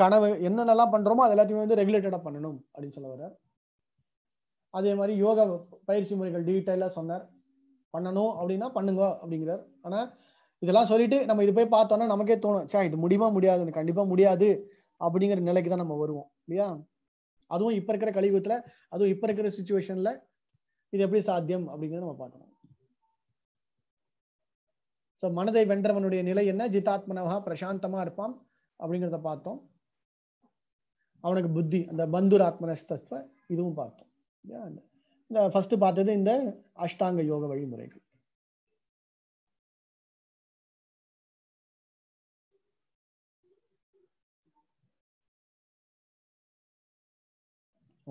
S1: கனவு என்னென்னலாம் பண்றோமோ அது எல்லாத்தையுமே வந்து ரெகுலேட்டடா பண்ணணும் அப்படின்னு சொல்ல அதே மாதிரி யோகா பயிற்சி முறைகள் டீட்டெயிலா சொன்னார் பண்ணணும் அப்படின்னா பண்ணுங்க அப்படிங்கிறார் ஆனா இதெல்லாம் சொல்லிட்டு நம்ம இது போய் பார்த்தோம்னா நமக்கே தோணும் சே இது முடியுமா முடியாதுன்னு கண்டிப்பா முடியாது அப்படிங்கிற நிலைக்கு தான் நம்ம வருவோம் இல்லையா அதுவும் இப்ப இருக்கிற கழிவுத்துல அதுவும் இப்ப இருக்கிற சுச்சுவேஷன்ல இது எப்படி சாத்தியம் அப்படிங்கிறத நம்ம பார்க்கணும் ஸோ மனதை வென்றவனுடைய நிலை என்ன ஜிதாத்மனவா பிரசாந்தமா இருப்பான் அப்படிங்கிறத பார்த்தோம் அவனுக்கு புத்தி அந்த பந்துர் ஆத்மனஸ்தத்துவ இதுவும் பார்த்தோம் இந்த ஃபர்ஸ்ட் பார்த்தது இந்த அஷ்டாங்க யோக
S2: வழிமுறைகள்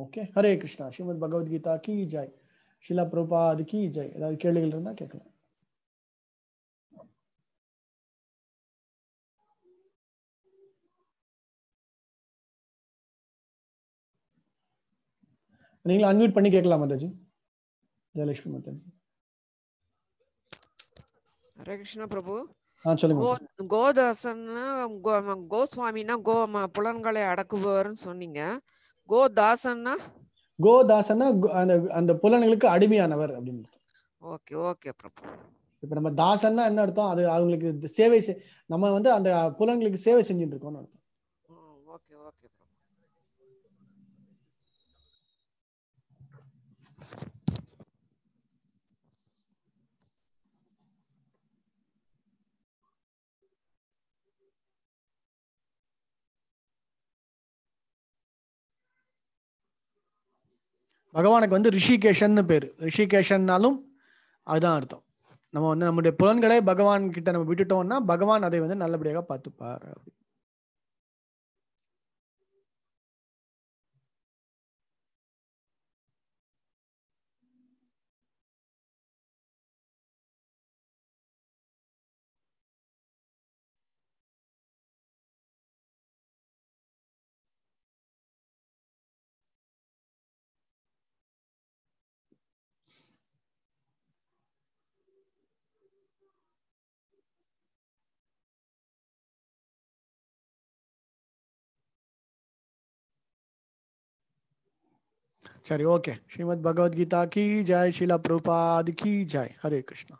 S2: ஓகே ஹரே கிருஷ்ணா ஸ்ரீமத் பகவத்கீதா கி ஜாய் ஷிலா பிரபா அதுக்கு ஜெய் ஏதாவது கேள்விகள் இருந்தா கேட்கலாம்
S1: நீங்களும் அன்மியூட் பண்ணி கேட்கலாம் மதாஜி ஜெயலட்சுமி மதாஜி ஹரே கிருஷ்ணா பிரபு கோதாசன்னா கோஸ்வாமின்னா கோ புலன்களை அடக்குபவர்னு சொன்னீங்க கோதாசன்னா கோதாசன்னா அந்த அந்த புலன்களுக்கு அடிமையானவர் அப்படின்னு ஓகே ஓகே பிரபு இப்ப நம்ம தாசன்னா என்ன அர்த்தம் அது அவங்களுக்கு சேவை நம்ம வந்து அந்த புலன்களுக்கு சேவை செஞ்சுட்டு இருக்கோம்னு அர்த்தம் ஓகே ஓகே பகவானுக்கு வந்து ரிஷிகேஷன் பேர் ரிஷிகேஷன்னாலும் அதுதான் அர்த்தம் நம்ம வந்து நம்முடைய புலன்களை பகவான் கிட்ட நம்ம விட்டுட்டோம்னா பகவான் அதை வந்து நல்லபடியாக பார்த்துப்பார் அப்படி सर ओके श्रीमद भगवद्गीता की जय शिला प्रपाद की जय हरे कृष्ण